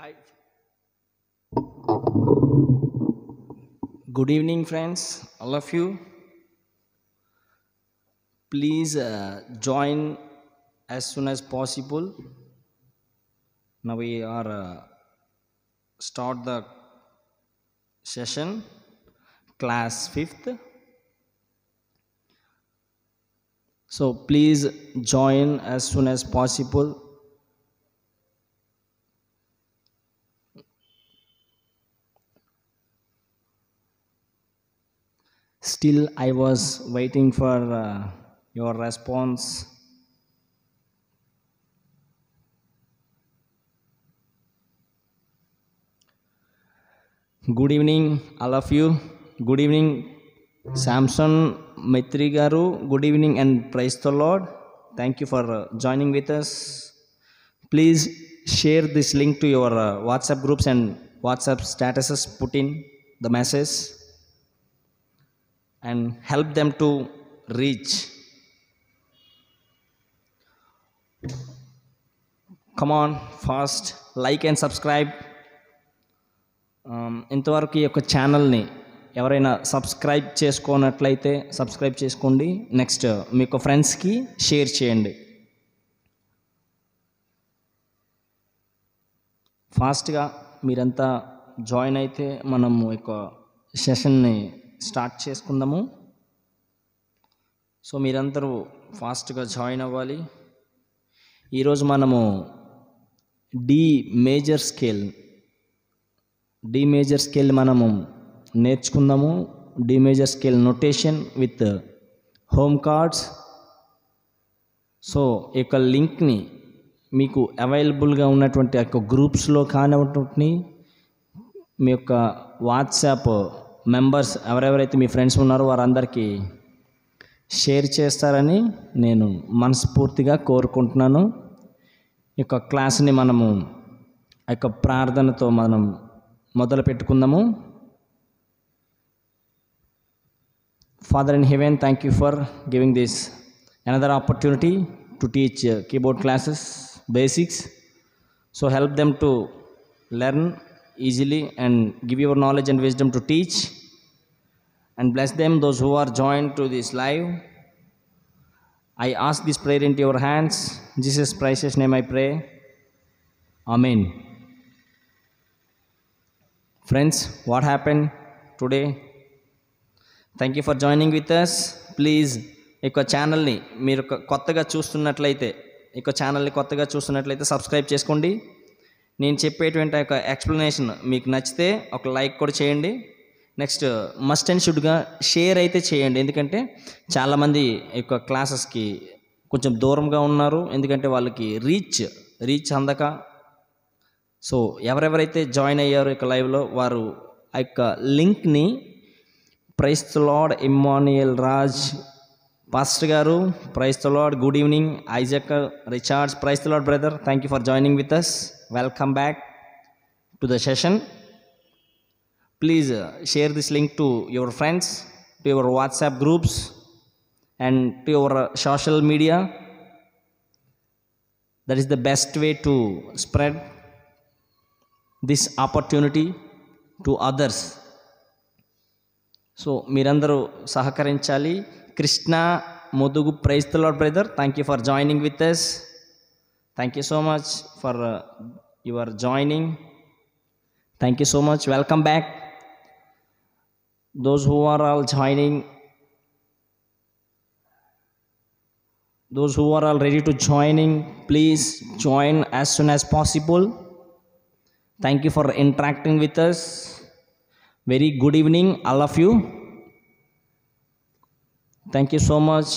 Hi. Good evening, friends, all of you. Please uh, join as soon as possible. Now we are uh, start the session, class fifth. So please join as soon as possible. still I was waiting for uh, your response. Good evening, all of you. Good evening, Samson Mitrigaru. Good evening and praise the Lord. Thank you for uh, joining with us. Please share this link to your uh, WhatsApp groups and WhatsApp statuses, put in the message. and help them to reach. Come on fast like and subscribe ఇంతవరకు ఈ యొక్క ఛానల్ని ఎవరైనా subscribe చేసుకోనట్లయితే subscribe చేసుకోండి next మీకు ఫ్రెండ్స్కి share చేయండి ఫాస్ట్గా మీరంతా జాయిన్ అయితే మనము ఒక సెషన్ని స్టార్ట్ చేసుకుందాము సో మీరందరూ ఫాస్ట్గా జాయిన్ అవ్వాలి ఈరోజు మనము D major scale D major scale మనము నేర్చుకుందాము D major scale notation with home chords so ఈ యొక్క లింక్ని మీకు అవైలబుల్గా ఉన్నటువంటి యొక్క గ్రూప్స్లో కానివ్వటని మీ యొక్క వాట్సాప్ మెంబర్స్ ఎవరెవరైతే మీ ఫ్రెండ్స్ ఉన్నారో వారందరికీ షేర్ చేస్తారని నేను మనస్ఫూర్తిగా కోరుకుంటున్నాను ఈ యొక్క క్లాస్ని మనము ఆ యొక్క ప్రార్థనతో మనం మొదలు పెట్టుకుందాము father in heaven thank you for giving this another opportunity to teach keyboard classes basics so help them to learn easily and give your knowledge and wisdom to teach and bless them, those who are joined to this live. I ask this prayer into your hands. In Jesus Christ's name I pray. Amen. Friends, what happened today? Thank you for joining with us please యొక్క ఛానల్ని మీరు కొత్తగా చూస్తున్నట్లయితే యొక్క ఛానల్ని కొత్తగా చూస్తున్నట్లయితే subscribe చేసుకోండి నేను చెప్పేటువంటి యొక్క ఎక్స్ప్లెనేషన్ మీకు నచ్చితే ఒక లైక్ కూడా చేయండి నెక్స్ట్ మస్ట్ అండ్ షుడ్గా షేర్ అయితే చేయండి ఎందుకంటే చాలామంది యొక్క క్లాసెస్కి కొంచెం దూరంగా ఉన్నారు ఎందుకంటే వాళ్ళకి రీచ్ రీచ్ అందక సో ఎవరెవరైతే జాయిన్ అయ్యారో ఇక లైవ్లో వారు ఆ యొక్క లింక్ని praise lord Immanuel Raj pastor గారు praise lord good evening Isaac Richards praise lord brother thank you for joining with us welcome back to the session please uh, share this link to your friends, to your WhatsApp groups, and to your uh, social media. That is the best way to spread this opportunity to others. So, Mirandar Sahakarin Chali, Krishna Modugu, praise the Lord, brother. Thank you for joining with us. Thank you so much for uh, your joining. Thank you so much. Welcome back. those who are all joining those who are all ready to joining please join as soon as possible thank you for interacting with us very good evening all of you thank you so much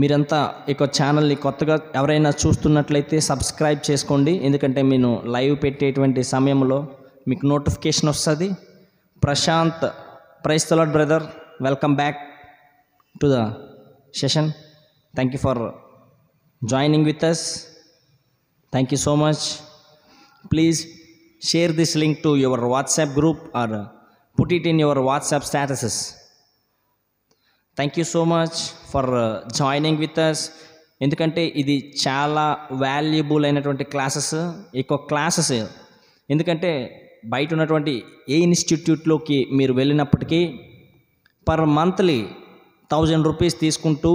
మీరంతా ఇక ఛానల్ని కొత్తగా ఎవరైనా చూస్తున్నట్లయితే subscribe చేసుకోండి ఎందుకంటే నేను live పెట్టేటువంటి సమయంలో మీకు నోటిఫికేషన్ వస్తుంది Prashanth praise the lord brother welcome back to the session thank you for joining with us thank you so much please share this link to your WhatsApp group or put it in your WhatsApp statuses thank you so much for joining with us ఎందుకంటే ఇది చాలా valuable అయినటువంటి classes ఎక్కువ classes ఎందుకంటే బయట ఉన్నటువంటి ఏ ఇన్స్టిట్యూట్లోకి మీరు వెళ్ళినప్పటికీ పర్ మంత్లీ థౌజండ్ రూపీస్ తీసుకుంటూ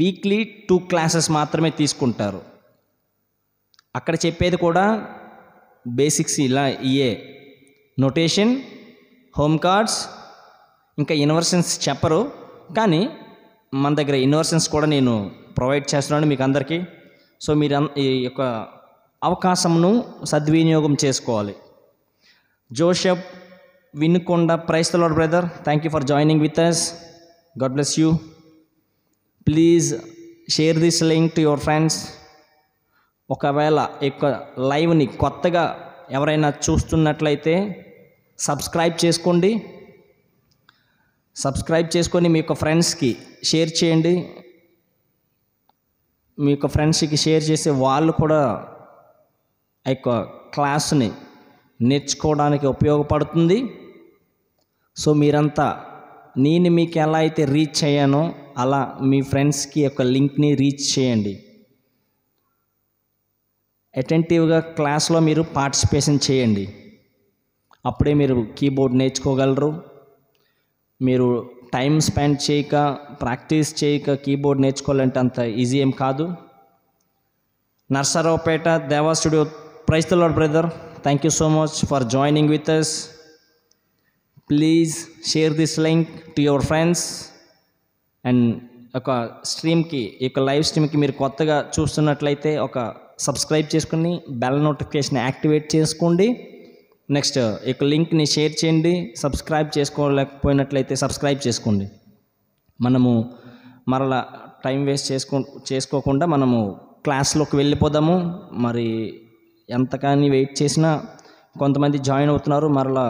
వీక్లీ టూ క్లాసెస్ మాత్రమే తీసుకుంటారు అక్కడ చెప్పేది కూడా బేసిక్స్ ఇలా ఇయే నొటేషన్ హోమ్ కార్డ్స్ ఇంకా ఇన్వర్షన్స్ చెప్పరు కానీ మన దగ్గర ఇన్వర్షన్స్ కూడా నేను ప్రొవైడ్ చేస్తున్నాను మీకు అందరికీ సో మీరు ఈ యొక్క అవకాశమును సద్వినియోగం చేసుకోవాలి Joseph Vinukonda praise lord brother thank you for joining with us God bless you please share this link to your friends ఒకవేళ యొక్క లైవ్ని కొత్తగా ఎవరైనా చూస్తున్నట్లయితే సబ్స్క్రైబ్ చేసుకోండి సబ్స్క్రైబ్ చేసుకొని మీ యొక్క ఫ్రెండ్స్కి షేర్ చేయండి మీ యొక్క ఫ్రెండ్స్కి షేర్ చేసే వాళ్ళు కూడా ఆ యొక్క క్లాస్ని నేర్చుకోవడానికి ఉపయోగపడుతుంది సో మీరంతా నేను మీకు ఎలా అయితే రీచ్ అయ్యానో అలా మీ ఫ్రెండ్స్కి యొక్క లింక్ని రీచ్ చేయండి అటెంటివ్గా క్లాస్లో మీరు పార్టిసిపేషన్ చేయండి అప్పుడే మీరు కీబోర్డ్ నేర్చుకోగలరు మీరు టైం స్పెండ్ చేయక ప్రాక్టీస్ చేయక కీబోర్డ్ నేర్చుకోవాలంటే అంత ఈజీ ఏం కాదు Narsaraopet Deva studio praise the lord brother thank you so much for joining with us please share this link to your friends and ఒక స్ట్రీమ్కి ఈ యొక్క లైవ్ స్ట్రీమ్కి మీరు కొత్తగా చూస్తున్నట్లయితే ఒక సబ్స్క్రైబ్ చేసుకుని బెల్ నోటిఫికేషన్ యాక్టివేట్ చేసుకోండి నెక్స్ట్ ఈ యొక్క లింక్ని షేర్ చేయండి సబ్స్క్రైబ్ చేసుకోలేకపోయినట్లయితే సబ్స్క్రైబ్ చేసుకోండి మనము మరలా టైం వేస్ట్ చేసుకో చేసుకోకుండా మనము క్లాస్లోకి వెళ్ళిపోదాము మరి ఎంత కానీ వెయిట్ చేసినా కొంతమంది జాయిన్ అవుతున్నారు మరలా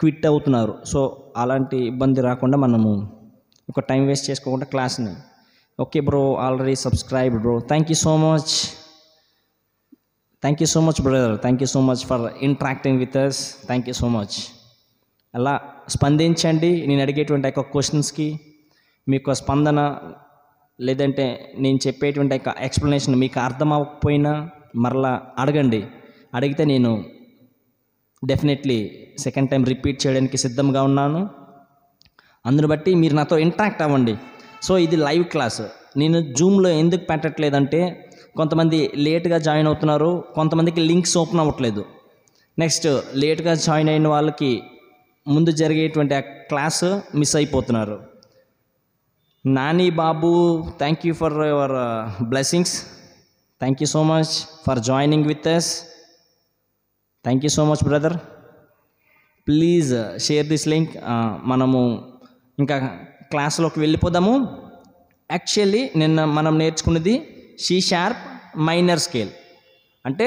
క్విట్ అవుతున్నారు సో అలాంటి ఇబ్బంది రాకుండా మనము ఒక టైం వేస్ట్ చేసుకోకుండా క్లాస్ని okay bro already subscribe bro thank you so much thank you so much brother thank you so much for interacting with us thank you so much అలా స్పందించండి నేను అడిగేటువంటి యొక్క క్వశ్చన్స్కి మీకు స్పందన లేదంటే నేను చెప్పేటువంటి యొక్క ఎక్స్ప్లెనేషన్ మీకు అర్థం అవ్వకపోయినా మరలా అడగండి అడిగితే నేను డెఫినెట్లీ సెకండ్ టైం రిపీట్ చేయడానికి సిద్ధంగా ఉన్నాను అందును బట్టి మీరు నాతో ఇంట్రాక్ట్ అవ్వండి సో ఇది లైవ్ క్లాస్ నేను జూమ్లో ఎందుకు పెట్టట్లేదంటే కొంతమంది లేట్గా జాయిన్ అవుతున్నారు కొంతమందికి లింక్స్ ఓపెన్ అవ్వట్లేదు నెక్స్ట్ లేట్గా జాయిన్ అయిన వాళ్ళకి ముందు జరిగేటువంటి ఆ క్లాస్ మిస్ అయిపోతున్నారు Nani Babu thank you for your blessings thank you so much for joining with us thank you so much brother please share this link మనము ఇంకా క్లాస్లోకి వెళ్ళిపోదాము యాక్చువల్లీ నిన్న మనం నేర్చుకున్నది సి షార్ప్ మైనర్ స్కేల్ అంటే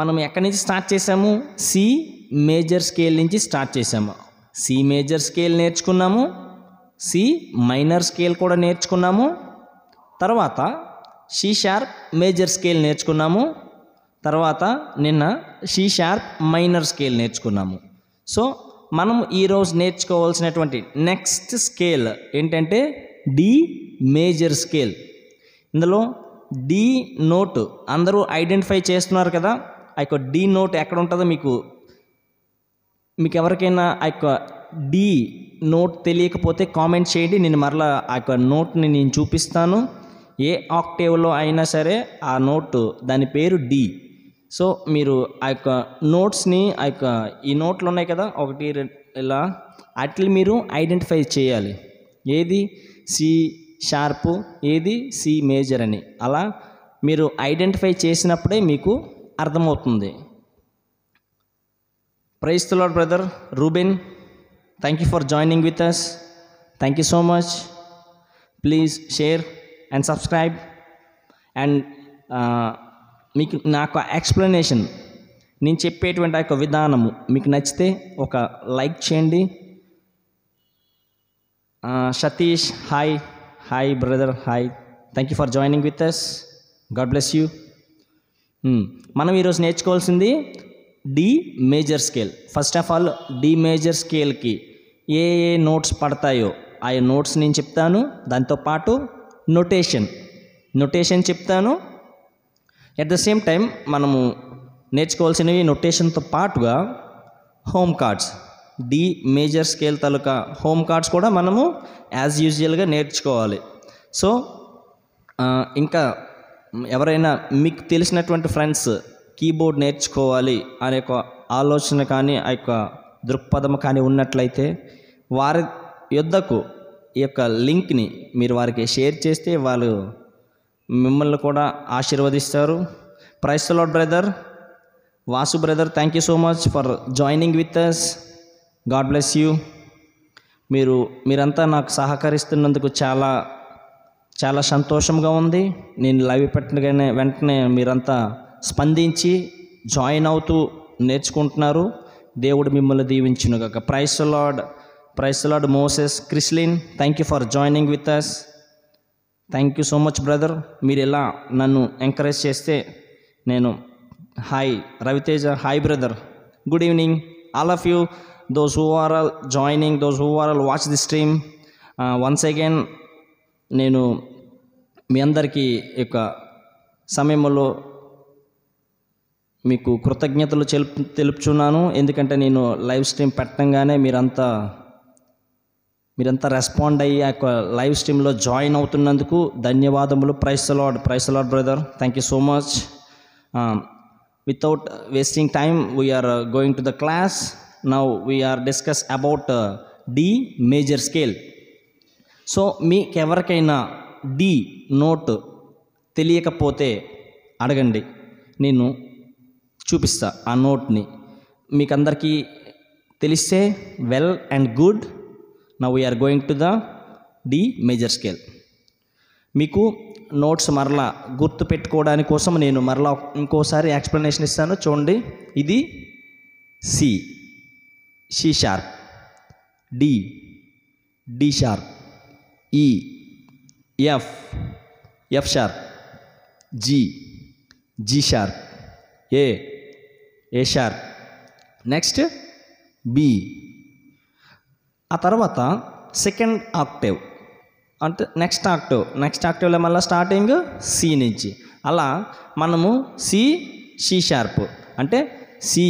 మనం ఎక్కడి నుంచి స్టార్ట్ చేసాము సి మేజర్ స్కేల్ నుంచి స్టార్ట్ చేసాము సి మేజర్ స్కేల్ నేర్చుకున్నాము సి మైనర్ స్కేల్ కూడా నేర్చుకున్నాము తర్వాత షీ షార్ప్ మేజర్ స్కేల్ నేర్చుకున్నాము తర్వాత నిన్న షీ షార్ప్ మైనర్ స్కేల్ నేర్చుకున్నాము సో మనం ఈరోజు నేర్చుకోవాల్సినటువంటి నెక్స్ట్ స్కేల్ ఏంటంటే డి మేజర్ స్కేల్ ఇందులో డి నోట్ అందరూ ఐడెంటిఫై చేస్తున్నారు కదా ఆ యొక్క డి నోట్ ఎక్కడ ఉంటుందో మీకు మీకు ఎవరికైనా ఆ యొక్క డి నోట్ తెలియకపోతే కామెంట్ చేయండి నేను మరలా ఆ యొక్క నోట్ని నేను చూపిస్తాను ఏ ఆక్టేవ్లో అయినా సరే ఆ నోటు దాని పేరు డి సో మీరు ఆ యొక్క నోట్స్ని ఆ యొక్క ఈ నోట్లు ఉన్నాయి కదా ఒకటి ఇలా వాటిని మీరు ఐడెంటిఫై చేయాలి ఏది సి షార్పు ఏది సి మేజర్ అని అలా మీరు ఐడెంటిఫై చేసినప్పుడే మీకు అర్థమవుతుంది praise brother Reuben thank you for joining with us thank you so much please share and subscribe and మీకు నాకు ఎక్స్ప్లెనేషన్ నేను చెప్పేటువంటి ఆ యొక్క విధానము మీకు నచ్చితే ఒక లైక్ చేయండి Satish hi hi brother hi thank you for joining with us God bless you మనం ఈరోజు నేర్చుకోవాల్సింది D major scale first of all D major స్కేల్కి ఏ ఏ నోట్స్ పడతాయో ఆ నోట్స్ నేను చెప్తాను దాంతోపాటు నొటేషన్ నొటేషన్ చెప్తాను ఎట్ ద సేమ్ టైం మనము నేర్చుకోవాల్సినవి నొటేషన్తో పాటుగా home chords D major scale తాలూకా హోమ్ కార్డ్స్ కూడా మనము యాజ్ యూజువల్గా నేర్చుకోవాలి సో ఇంకా ఎవరైనా మీకు తెలిసినటువంటి ఫ్రెండ్స్ కీబోర్డ్ నేర్చుకోవాలి అనే ఒక ఆలోచన కానీ ఆ యొక్క దృక్పథం కానీ ఉన్నట్లయితే వారి యొద్దకు ఈ యొక్క లింక్ని మీరు వారికి షేర్ చేస్తే వాళ్ళు మిమ్మల్ని కూడా ఆశీర్వదిస్తారు praise lord brother Vasu brother thank you so much for joining with us God bless you మీరు మీరంతా నాకు సహకరిస్తున్నందుకు చాలా చాలా సంతోషంగా ఉంది నేను లైవ్ పెట్టగానే వెంటనే మీరంతా స్పందించి జాయిన్ అవుతూ నేర్చుకుంటున్నారు దేవుడు మిమ్మల్ని కాక praise Lord praise Lord Moses Chrislin thank you for joining with us thank you so much brother మీరు ఇలా నన్ను ఎంకరేజ్ చేస్తే నేను hi Raviteja hi brother good evening all of you those who are all joining those who are all watch the stream once again నేను మీ అందరికీ యొక్క సమయంలో మీకు కృతజ్ఞతలు తెలుపుచున్నాను ఎందుకంటే నేను లైవ్ స్ట్రీమ్ పెట్టంగానే మీరంతా మీరంతా రెస్పాండ్ అయ్యి ఆ యొక్క లైవ్ స్ట్రీమ్లో జాయిన్ అవుతున్నందుకు ధన్యవాదములు price the Lord praise the Lord brother thank you so much without wasting time we are going to the class now we are discuss about D major scale so మీకు ఎవరికైనా డి నోట్ తెలియకపోతే అడగండి నేను చూపిస్తా ఆ నోట్ని మీకందరికీ తెలిస్తే వెల్ అండ్ గుడ్ నా we are going to the D major scale మీకు నోట్స్ మరలా గుర్తు పెట్టుకోవడానికి కోసం నేను మరలా ఇంకోసారి ఎక్స్ప్లెనేషన్ ఇస్తాను చూడండి ఇది C C sharp D D sharp E F F sharp G G sharp A A sharp next B ఆ తర్వాత సెకండ్ ఆక్టివ్ అంటే నెక్స్ట్ ఆక్టివ్ నెక్స్ట్ ఆక్టివ్లో మళ్ళీ స్టార్టింగ్ సి నుంచి అలా మనము సి సి షార్ప్ అంటే C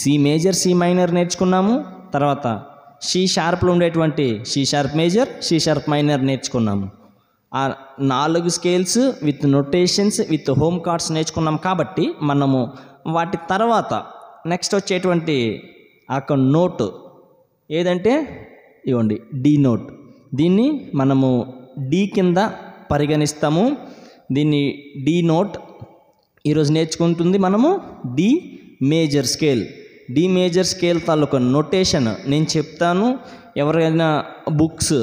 C major C minor నేర్చుకున్నాము తర్వాత సి షార్ప్లో ఉండేటువంటి C sharp major C sharp minor నేర్చుకున్నాము ఆ నాలుగు scales with notations with home chords నేర్చుకున్నాం కాబట్టి మనము వాటి తర్వాత నెక్స్ట్ వచ్చేటువంటి ఆ నోటు ఏదంటే ఇవ్వండి డి నోట్ దీన్ని మనము డి కింద పరిగణిస్తాము దీన్ని డీ నోట్ ఈరోజు నేర్చుకుంటుంది మనము D major scale D major scale తాలూకా నొటేషన్ నేను చెప్తాను ఎవరైనా బుక్స్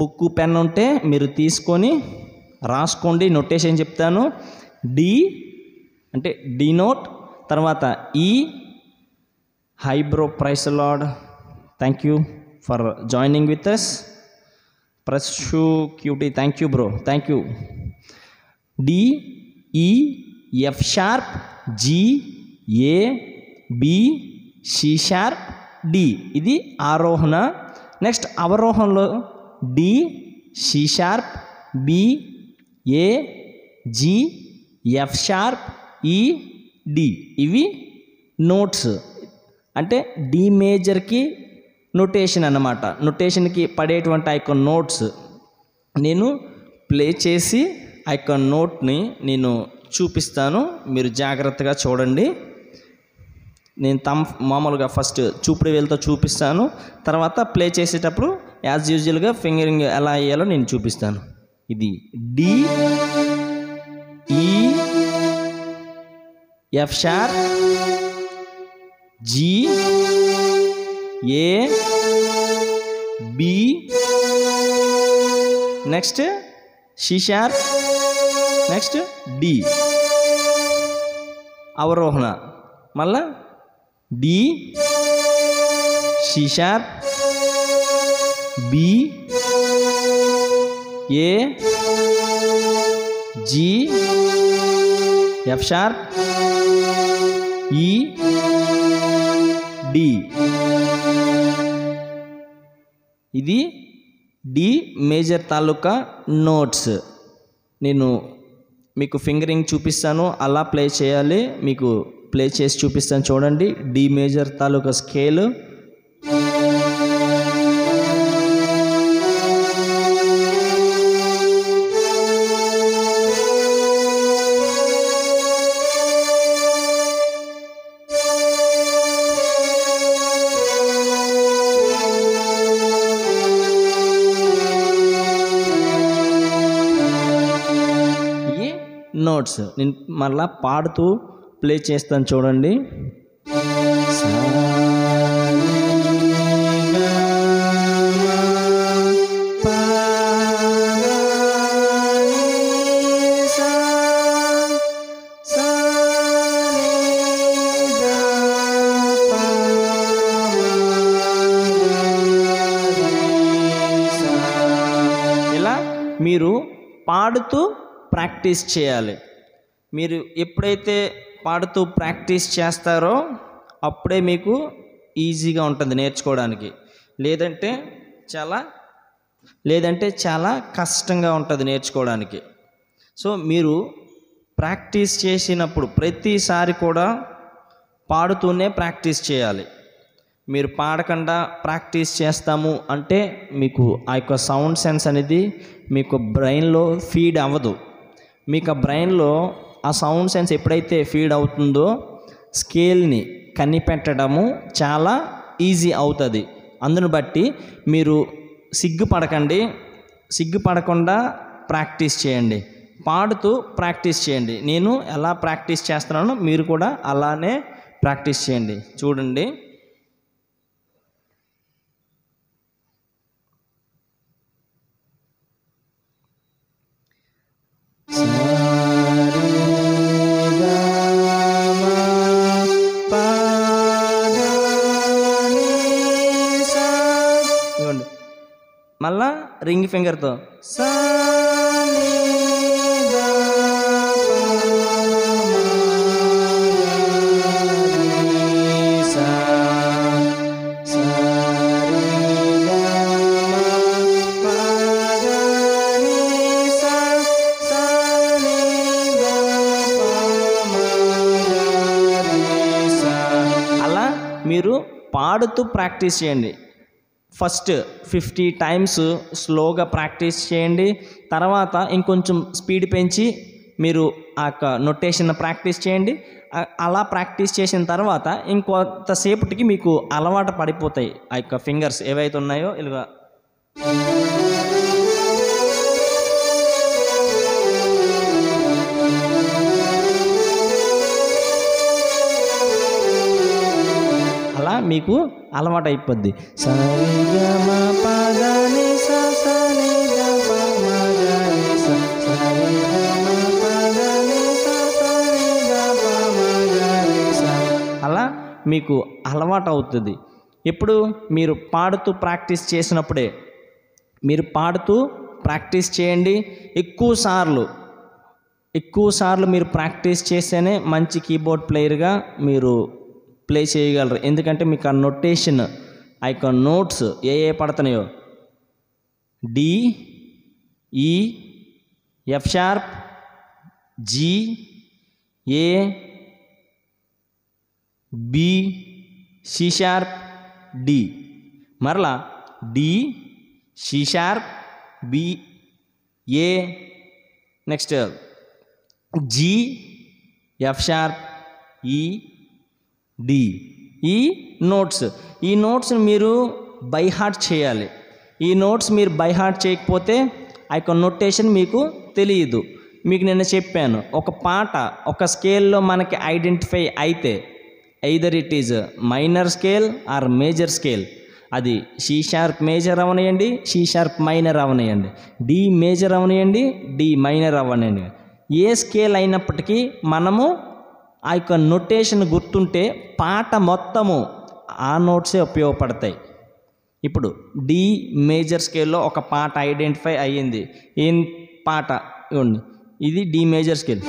బుక్ పెన్ ఉంటే మీరు తీసుకొని రాసుకోండి నొటేషన్ చెప్తాను డి అంటే డి నోట్ తర్వాత ఈ hi bro praise Lord thank you for joining with us ప్రెస్ షూ క్యూటీ thank you bro thank you D E F sharp G A B C D ఇది ఆరోహణ నెక్స్ట్ అవరోహణలో D C sharp A G F sharp ఈ D ఇవి notes అంటే D మేజర్కి నొటేషన్ అనమాట నొటేషన్కి పడేటువంటి ఆ యొక్క నోట్స్ నేను ప్లే చేసి ఆ యొక్క నోట్ని నేను చూపిస్తాను మీరు జాగ్రత్తగా చూడండి నేను తమ్ మామూలుగా ఫస్ట్ చూపుడు వేలతో చూపిస్తాను తర్వాత ప్లే చేసేటప్పుడు యాజ్ యూజువల్గా ఫింగరింగ్ ఎలా వేయాలో నేను చూపిస్తాను ఇది D E F sharp G Y B Next C sharp Next D awal Awarohna Malah D C sharp B E G F sharp E D ఇది డి మేజర్ తాలూకా నోట్స్ నేను మీకు ఫింగరింగ్ చూపిస్తాను అలా ప్లే చేయాలి మీకు ప్లే చేసి చూపిస్తాను చూడండి డి మేజర్ తాలూకా స్కేల్ నోట్స్ నేను మళ్ళా పాడుతూ ప్లే చేస్తాను చూడండి మీరు పాడుతూ ప్రాక్టీస్ చేయాలి మీరు ఎప్పుడైతే పాడుతూ ప్రాక్టీస్ చేస్తారో అప్పుడే మీకు ఈజీగా ఉంటుంది నేర్చుకోవడానికి లేదంటే చాలా లేదంటే చాలా కష్టంగా ఉంటుంది నేర్చుకోవడానికి సో మీరు ప్రాక్టీస్ చేసినప్పుడు ప్రతిసారి కూడా పాడుతూనే ప్రాక్టీస్ చేయాలి మీరు పాడకుండా ప్రాక్టీస్ చేస్తాము అంటే మీకు ఆ యొక్క సౌండ్ సెన్స్ అనేది మీకు బ్రెయిన్లో ఫీడ్ అవ్వదు మీకు ఆ బ్రెయిన్లో ఆ సౌండ్ సెన్స్ ఎప్పుడైతే ఫీడ్ అవుతుందో స్కేల్ని కనిపెట్టడము చాలా ఈజీ అవుతుంది అందును బట్టి మీరు సిగ్గుపడకండి సిగ్గుపడకుండా ప్రాక్టీస్ చేయండి పాడుతూ ప్రాక్టీస్ చేయండి నేను ఎలా ప్రాక్టీస్ చేస్తున్నానో మీరు కూడా అలానే ప్రాక్టీస్ చేయండి చూడండి చేసుకోండి మళ్ళా రింగ్ ఫింగర్తో మీరు పాడుతూ ప్రాక్టీస్ చేయండి ఫస్ట్ ఫిఫ్టీ టైమ్స్ స్లోగా ప్రాక్టీస్ చేయండి తర్వాత ఇంకొంచెం స్పీడ్ పెంచి మీరు ఆ యొక్క నొటేషన్ ప్రాక్టీస్ చేయండి అలా ప్రాక్టీస్ చేసిన తర్వాత ఇంకొంతసేపటికి మీకు అలవాటు పడిపోతాయి ఆ యొక్క ఫింగర్స్ ఏవైతే ఉన్నాయో ఇలా మీకు అలవాటు అయిపోద్ది అలా మీకు అలవాటు అవుతుంది ఎప్పుడు మీరు పాడుతూ ప్రాక్టీస్ చేసినప్పుడే మీరు పాడుతూ ప్రాక్టీస్ చేయండి ఎక్కువ సార్లు ఎక్కువ సార్లు మీరు ప్రాక్టీస్ చేస్తేనే మంచి కీబోర్డ్ ప్లేయర్గా మీరు плей చేయగాలరు ఎందుకంటే మీకు ఆ నోటేషన్ ఐకన్ నోట్స్ ఏ ఏ పడతనయో D E F sharp G A B C sharp D మరలా D C sharp B A next G F sharp ఈ డి ఈ నోట్స్ ఈ నోట్స్ని మీరు బై హార్ట్ చేయాలి ఈ నోట్స్ మీరు బై హార్ట్ చేయకపోతే ఆ యొక్క నోటేషన్ మీకు తెలియదు మీకు నిన్న చెప్పాను ఒక పాట ఒక స్కేల్లో మనకి ఐడెంటిఫై అయితే either it is minor scale or major scale అది సి షార్ప్ మేజర్ అవనియండి సి షార్ప్ మైనర్ అవనియండి డి మేజర్ అవనియండి డి మైనర్ అవనియండి ఏ స్కేల్ అయినప్పటికీ మనము ఆ యొక్క నొటేషన్ గుర్తుంటే పాట మొత్తము ఆ నోట్సే ఉపయోగపడతాయి ఇప్పుడు డి మేజర్ స్కేల్లో ఒక పాట ఐడెంటిఫై అయ్యింది ఏం పాట ఇవ్వండి ఇది D major scale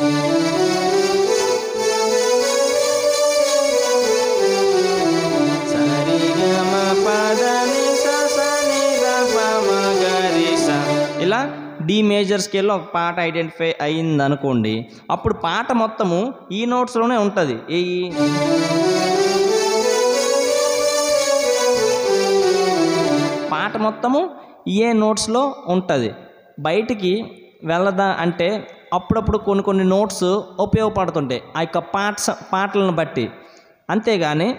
D major స్కేల్లో ఒక పాట ఐడెంటిఫై అయింది అనుకోండి అప్పుడు పాట మొత్తము ఈ e నోట్స్లోనే ఉంటుంది ఈ e? పాట మొత్తము ఏ e నోట్స్లో ఉంటుంది బయటికి వెళ్ళదా అంటే అప్పుడప్పుడు కొన్ని కొన్ని నోట్స్ ఉపయోగపడుతుంటాయి ఆ యొక్క పాట్స్ పాటలను బట్టి అంతేగాని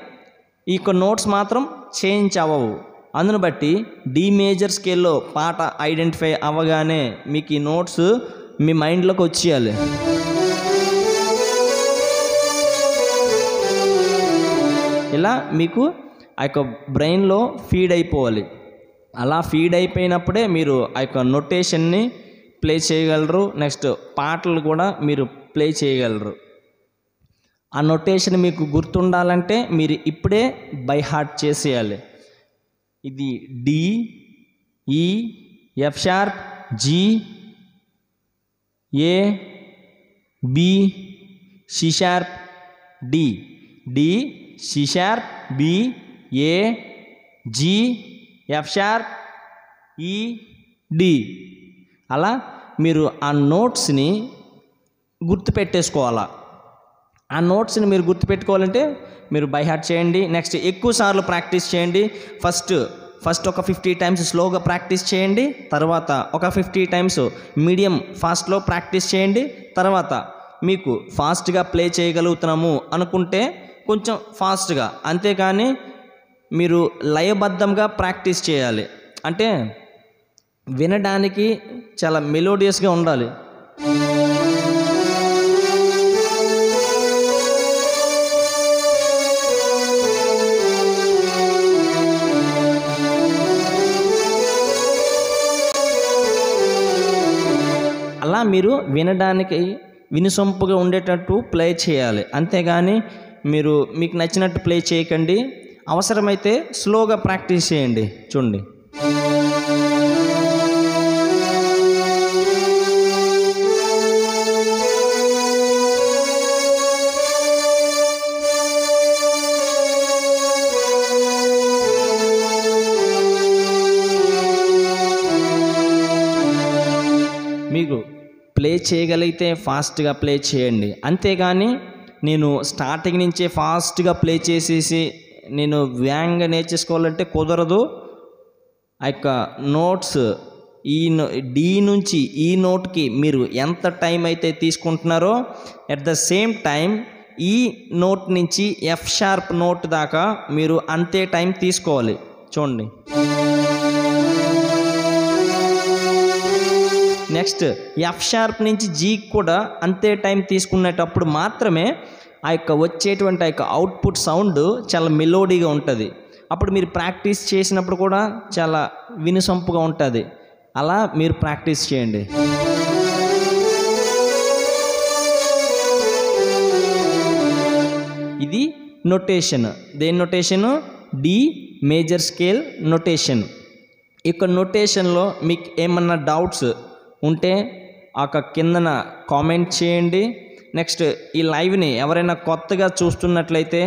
ఈ యొక్క నోట్స్ మాత్రం చేంజ్ అవ్వవు అందును బట్టి డి మేజర్ స్కేల్లో పాట ఐడెంటిఫై అవ్వగానే మీకు ఈ నోట్స్ మీ మైండ్లోకి వచ్చేయాలి ఇలా మీకు ఆ యొక్క బ్రెయిన్లో ఫీడ్ అయిపోవాలి అలా ఫీడ్ అయిపోయినప్పుడే మీరు ఆ యొక్క నొటేషన్ని ప్లే చేయగలరు నెక్స్ట్ పాటలు కూడా మీరు ప్లే చేయగలరు ఆ నొటేషన్ మీకు గుర్తుండాలంటే మీరు ఇప్పుడే బై హార్ట్ చేసేయాలి ఇది D E F sharp G A B C sharp D D C sharp B A G F sharp ఈ డి అలా మీరు ఆ నోట్స్ని గుర్తుపెట్టేసుకోవాలా ఆ నోట్స్ని మీరు గుర్తుపెట్టుకోవాలంటే మీరు బై హార్ట్ చేయండి నెక్స్ట్ ఎక్కువ సార్లు ప్రాక్టీస్ చేయండి ఫస్ట్ ఫస్ట్ ఒక ఫిఫ్టీ టైమ్స్ స్లోగా ప్రాక్టీస్ చేయండి తర్వాత ఒక ఫిఫ్టీ టైమ్స్ మీడియం ఫాస్ట్లో ప్రాక్టీస్ చేయండి తర్వాత మీకు ఫాస్ట్గా ప్లే చేయగలుగుతున్నాము అనుకుంటే కొంచెం ఫాస్ట్గా అంతేకాని మీరు లయబద్ధంగా ప్రాక్టీస్ చేయాలి అంటే వినడానికి చాలా మెలోడియస్గా ఉండాలి మీరు వినడానికి వినుసొంపుగా ఉండేటట్టు ప్లే చేయాలి అంతేగాని మీరు మీకు నచ్చినట్టు ప్లే చేయకండి అవసరమైతే స్లోగా ప్రాక్టీస్ చేయండి చూడండి చేయగలిగితే ఫాస్ట్గా ప్లే చేయండి అంతేగాని నేను స్టార్టింగ్ నుంచే ఫాస్ట్గా ప్లే చేసేసి నేను వ్యాంగ్గా నేర్చేసుకోవాలంటే కుదరదు ఆ యొక్క నోట్స్ ఈ డి నుంచి ఈ నోట్కి మీరు ఎంత టైం అయితే తీసుకుంటున్నారో అట్ ద సేమ్ టైం ఈ నోట్ నుంచి ఎఫ్ షార్ప్ నోట్ దాకా మీరు అంతే టైం తీసుకోవాలి చూడండి నెక్స్ట్ ఎఫ్ షార్ప్ నుంచి జీకి కూడా అంతే టైం తీసుకునేటప్పుడు మాత్రమే ఆ యొక్క వచ్చేటువంటి ఆ యొక్క అవుట్పుట్ సౌండ్ చాలా మెలోడీగా ఉంటుంది అప్పుడు మీరు ప్రాక్టీస్ చేసినప్పుడు కూడా చాలా వినుసంపుగా ఉంటుంది అలా మీరు ప్రాక్టీస్ చేయండి ఇది నొటేషన్ దేని notation D major scale notation ఇక నొటేషన్లో మీకు ఏమన్నా డౌట్స్ ఉంటే ఆ కిందన కామెంట్ చేయండి నెక్స్ట్ ఈ లైవ్ని ఎవరైనా కొత్తగా చూస్తున్నట్లయితే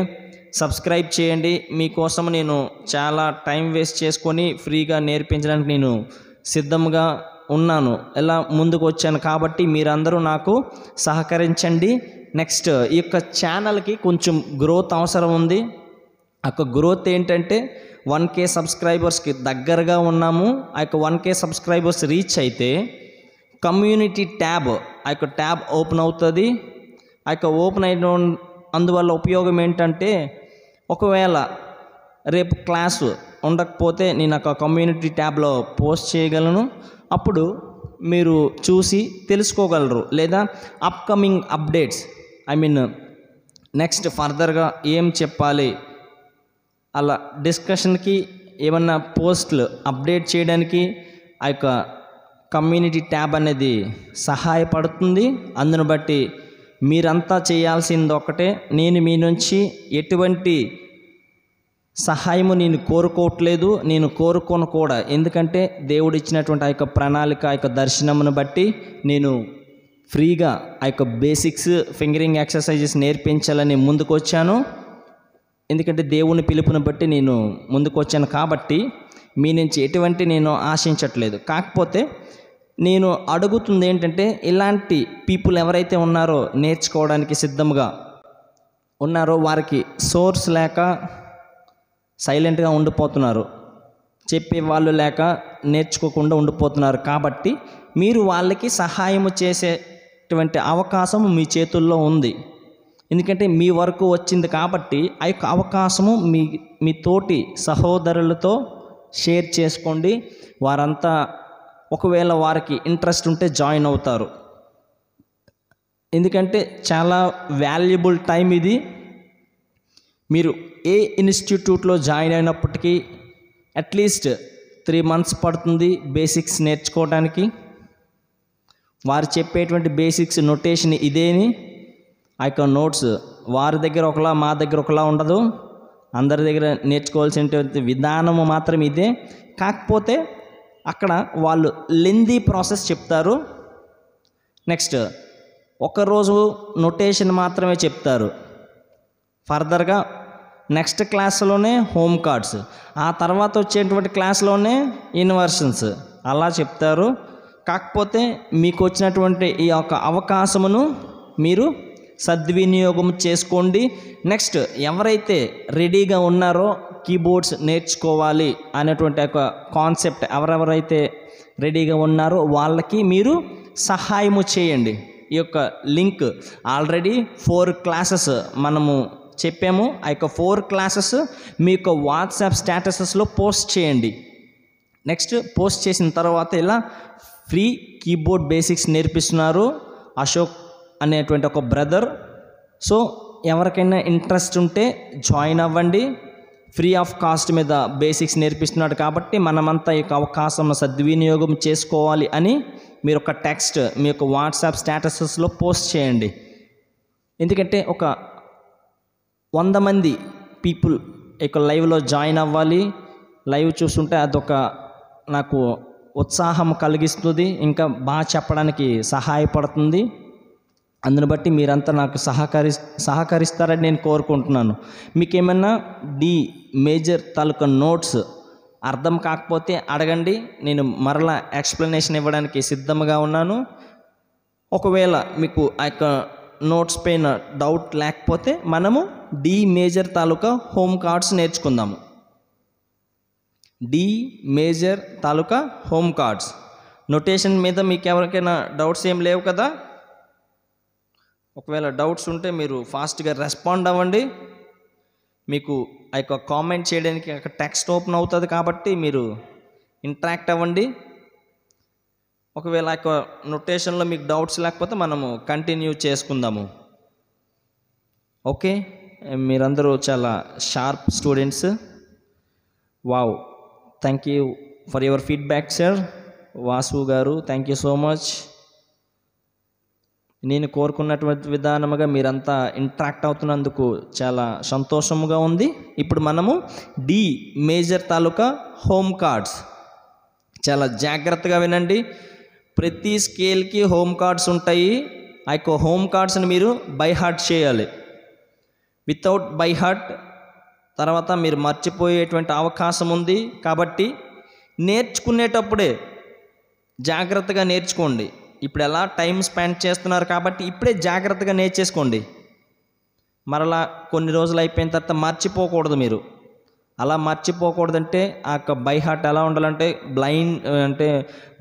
సబ్స్క్రైబ్ చేయండి మీకోసం నేను చాలా టైం వేస్ట్ చేసుకొని ఫ్రీగా నేర్పించడానికి నేను సిద్ధంగా ఉన్నాను ఇలా ముందుకు వచ్చాను కాబట్టి మీరందరూ నాకు సహకరించండి నెక్స్ట్ ఈ యొక్క ఛానల్కి కొంచెం గ్రోత్ అవసరం ఉంది ఆ యొక్క గ్రోత్ ఏంటంటే వన్ కే సబ్స్క్రైబర్స్కి దగ్గరగా ఉన్నాము ఆ యొక్క వన్ కే సబ్స్క్రైబర్స్ రీచ్ అయితే కమ్యూనిటీ ట్యాబ్ ఆ యొక్క ట్యాబ్ ఓపెన్ అవుతుంది ఆ యొక్క ఓపెన్ అయిన అందువల్ల ఉపయోగం ఏంటంటే ఒకవేళ రేపు క్లాసు ఉండకపోతే నేను ఒక కమ్యూనిటీ ట్యాబ్లో పోస్ట్ చేయగలను అప్పుడు మీరు చూసి తెలుసుకోగలరు లేదా upcoming updates I mean next ఫర్దర్గా ఏం చెప్పాలి అలా డిస్కషన్కి ఏమన్నా పోస్ట్లు అప్డేట్ చేయడానికి ఆ యొక్క కమ్యూనిటీ ట్యాబ్ అనేది సహాయపడుతుంది అందును బట్టి మీరంతా చేయాల్సింది ఒకటే నేను మీ నుంచి ఎటువంటి సహాయము నేను కోరుకోవట్లేదు నేను కోరుకోను కూడా ఎందుకంటే దేవుడు ఇచ్చినటువంటి ఆ యొక్క ప్రణాళిక ఆ యొక్క దర్శనమును బట్టి నేను ఫ్రీగా ఆ యొక్క బేసిక్స్ ఫింగరింగ్ ఎక్సర్సైజెస్ నేర్పించాలని ముందుకు వచ్చాను ఎందుకంటే దేవుని పిలుపుని బట్టి నేను ముందుకు వచ్చాను కాబట్టి మీ నుంచి ఎటువంటి నేను ఆశించట్లేదు కాకపోతే నేను అడుగుతుంది ఏంటంటే ఇలాంటి పీపుల్ ఎవరైతే ఉన్నారో నేర్చుకోవడానికి సిద్ధంగా ఉన్నారో వారికి సోర్స్ లేక సైలెంట్గా ఉండిపోతున్నారు చెప్పే వాళ్ళు లేక నేర్చుకోకుండా ఉండిపోతున్నారు కాబట్టి మీరు వాళ్ళకి సహాయం చేసేటువంటి అవకాశం మీ చేతుల్లో ఉంది ఎందుకంటే మీ వరకు వచ్చింది కాబట్టి ఆ యొక్క అవకాశము మీ మీ తోటి సహోదరులతో షేర్ చేసుకోండి వారంతా ఒకవేళ వారికి ఇంట్రెస్ట్ ఉంటే జాయిన్ అవుతారు ఎందుకంటే చాలా వాల్యుబుల్ టైం ఇది మీరు ఏ ఇన్స్టిట్యూట్లో జాయిన్ అయినప్పటికీ అట్లీస్ట్ త్రీ మంత్స్ పడుతుంది బేసిక్స్ నేర్చుకోవడానికి వారు చెప్పేటువంటి బేసిక్స్ నొటేషన్ ఇదేని ఆ యొక్క నోట్స్ వారి దగ్గర ఒకలా మా దగ్గర ఒకలా ఉండదు అందరి దగ్గర నేర్చుకోవాల్సినటువంటి విధానము మాత్రం ఇదే కాకపోతే అక్కడ వాళ్ళు లెందీ ప్రాసెస్ చెప్తారు నెక్స్ట్ ఒకరోజు నొటేషన్ మాత్రమే చెప్తారు ఫర్దర్గా నెక్స్ట్ క్లాస్లోనే హోమ్ కార్డ్స్ ఆ తర్వాత వచ్చేటువంటి క్లాస్లోనే ఇన్వర్షన్స్ అలా చెప్తారు కాకపోతే మీకు వచ్చినటువంటి ఈ యొక్క అవకాశమును మీరు సద్వినియోగం చేసుకోండి నెక్స్ట్ ఎవరైతే రెడీగా ఉన్నారో కీబోర్డ్స్ నేర్చుకోవాలి అనేటువంటి ఒక కాన్సెప్ట్ ఎవరెవరైతే రెడీగా ఉన్నారో వాళ్ళకి మీరు సహాయము చేయండి ఈ యొక్క లింక్ ఆల్రెడీ ఫోర్ క్లాసెస్ మనము చెప్పాము ఆ యొక్క ఫోర్ క్లాసెస్ మీ యొక్క వాట్సాప్ స్టేటసెస్లో పోస్ట్ చేయండి నెక్స్ట్ పోస్ట్ చేసిన తర్వాత ఇలా ఫ్రీ కీబోర్డ్ బేసిక్స్ నేర్పిస్తున్నారు అశోక్ అనేటువంటి ఒక బ్రదర్ సో ఎవరికైనా ఇంట్రెస్ట్ ఉంటే జాయిన్ అవ్వండి ఫ్రీ ఆఫ్ కాస్ట్ మీద బేసిక్స్ నేర్పిస్తున్నాడు కాబట్టి మనమంతా ఈ యొక్క అవకాశం సద్వినియోగం చేసుకోవాలి అని మీరు ఒక టెక్స్ట్ మీ యొక్క వాట్సాప్ స్టేటసెస్లో పోస్ట్ చేయండి ఎందుకంటే ఒక వంద మంది పీపుల్ యొక్క లైవ్లో జాయిన్ అవ్వాలి లైవ్ చూస్తుంటే అదొక నాకు ఉత్సాహం కలిగిస్తుంది ఇంకా బాగా చెప్పడానికి సహాయపడుతుంది అందును బట్టి మీరంతా నాకు సహకరి సహకరిస్తారని నేను కోరుకుంటున్నాను మీకు ఏమన్నా డి మేజర్ తాలూకా నోట్స్ అర్థం కాకపోతే అడగండి నేను మరలా ఎక్స్ప్లెనేషన్ ఇవ్వడానికి సిద్ధంగా ఉన్నాను ఒకవేళ మీకు ఆ యొక్క నోట్స్ పైన డౌట్ లేకపోతే మనము డి మేజర్ తాలూకా హోమ్ కార్డ్స్ నేర్చుకుందాము డి మేజర్ తాలూకా హోమ్ కార్డ్స్ నొటేషన్ మీద మీకు ఎవరికైనా డౌట్స్ ఏం లేవు కదా ఒకవేళ డౌట్స్ ఉంటే మీరు ఫాస్ట్గా రెస్పాండ్ అవ్వండి మీకు ఆ యొక్క కామెంట్ చేయడానికి అక్కడ టెక్స్ట్ ఓపెన్ అవుతుంది కాబట్టి మీరు ఇంటరాక్ట్ అవ్వండి ఒకవేళ ఆ యొక్క నొటేషన్లో మీకు డౌట్స్ లేకపోతే మనము కంటిన్యూ చేసుకుందాము ఓకే మీరందరూ చాలా sharp students wow thank you for your feedback sir Vasu garu thank you so much నేను కోరుకున్నటువంటి విధానముగా మీరంతా ఇంట్రాక్ట్ అవుతున్నందుకు చాలా సంతోషముగా ఉంది ఇప్పుడు మనము డి మేజర్ తాలూకా హోమ్ కార్డ్స్ చాలా జాగ్రత్తగా వినండి ప్రతి స్కేల్కి హోమ్ కార్డ్స్ ఉంటాయి ఆ యొక్క హోమ్ కార్డ్స్ని మీరు బై హార్ట్ చేయాలి వితౌట్ బై హార్ట్ తర్వాత మీరు మర్చిపోయేటువంటి అవకాశం ఉంది కాబట్టి నేర్చుకునేటప్పుడే జాగ్రత్తగా నేర్చుకోండి ఇప్పుడు ఎలా టైం స్పెండ్ చేస్తున్నారు కాబట్టి ఇప్పుడే జాగ్రత్తగా నేర్చేసుకోండి మరలా కొన్ని రోజులు అయిపోయిన తర్వాత మర్చిపోకూడదు మీరు అలా మర్చిపోకూడదంటే ఆ యొక్క బై హార్ట్ ఎలా ఉండాలంటే బ్లైండ్ అంటే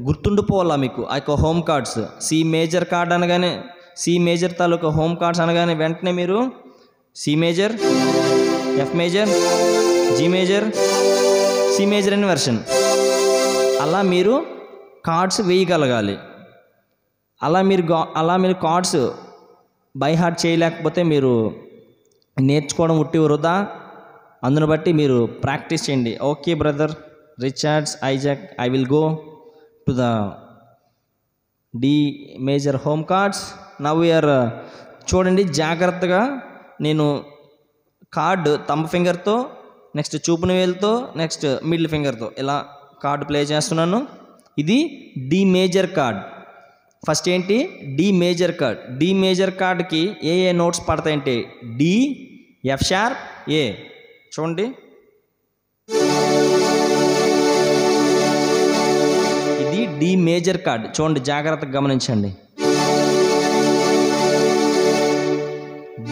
గుర్తుండిపోవాలా మీకు ఆ యొక్క home chords C major chord అనగానే సి మేజర్ తాలూకా హోమ్ కార్డ్స్ అనగానే వెంటనే మీరు C major F major G major C major అనే వెర్షన్ అలా మీరు కార్డ్స్ వేయగలగాలి అలా మీరు అలా మీరు కార్డ్స్ బై హార్ట్ చేయలేకపోతే మీరు నేర్చుకోవడం ఉట్టి వృధా అందును బట్టి మీరు ప్రాక్టీస్ చేయండి okay brother Richards Isaac I will go to the D major home chords now you are చూడండి జాగ్రత్తగా నేను కార్డు తంబ ఫింగర్తో నెక్స్ట్ చూపున వేలుతో నెక్స్ట్ మిడిల్ ఫింగర్తో ఇలా కార్డు ప్లే చేస్తున్నాను ఇది డి మేజర్ కార్డ్ ఫస్ట్ ఏంటి D major chord D major కార్డ్కి ఏ ఏ నోట్స్ పడతాయంటే డి ఎఫ్ షార్ప్ ఏ చూడండి ఇది డి మేజర్ కార్డ్ చూడండి జాగ్రత్తగా గమనించండి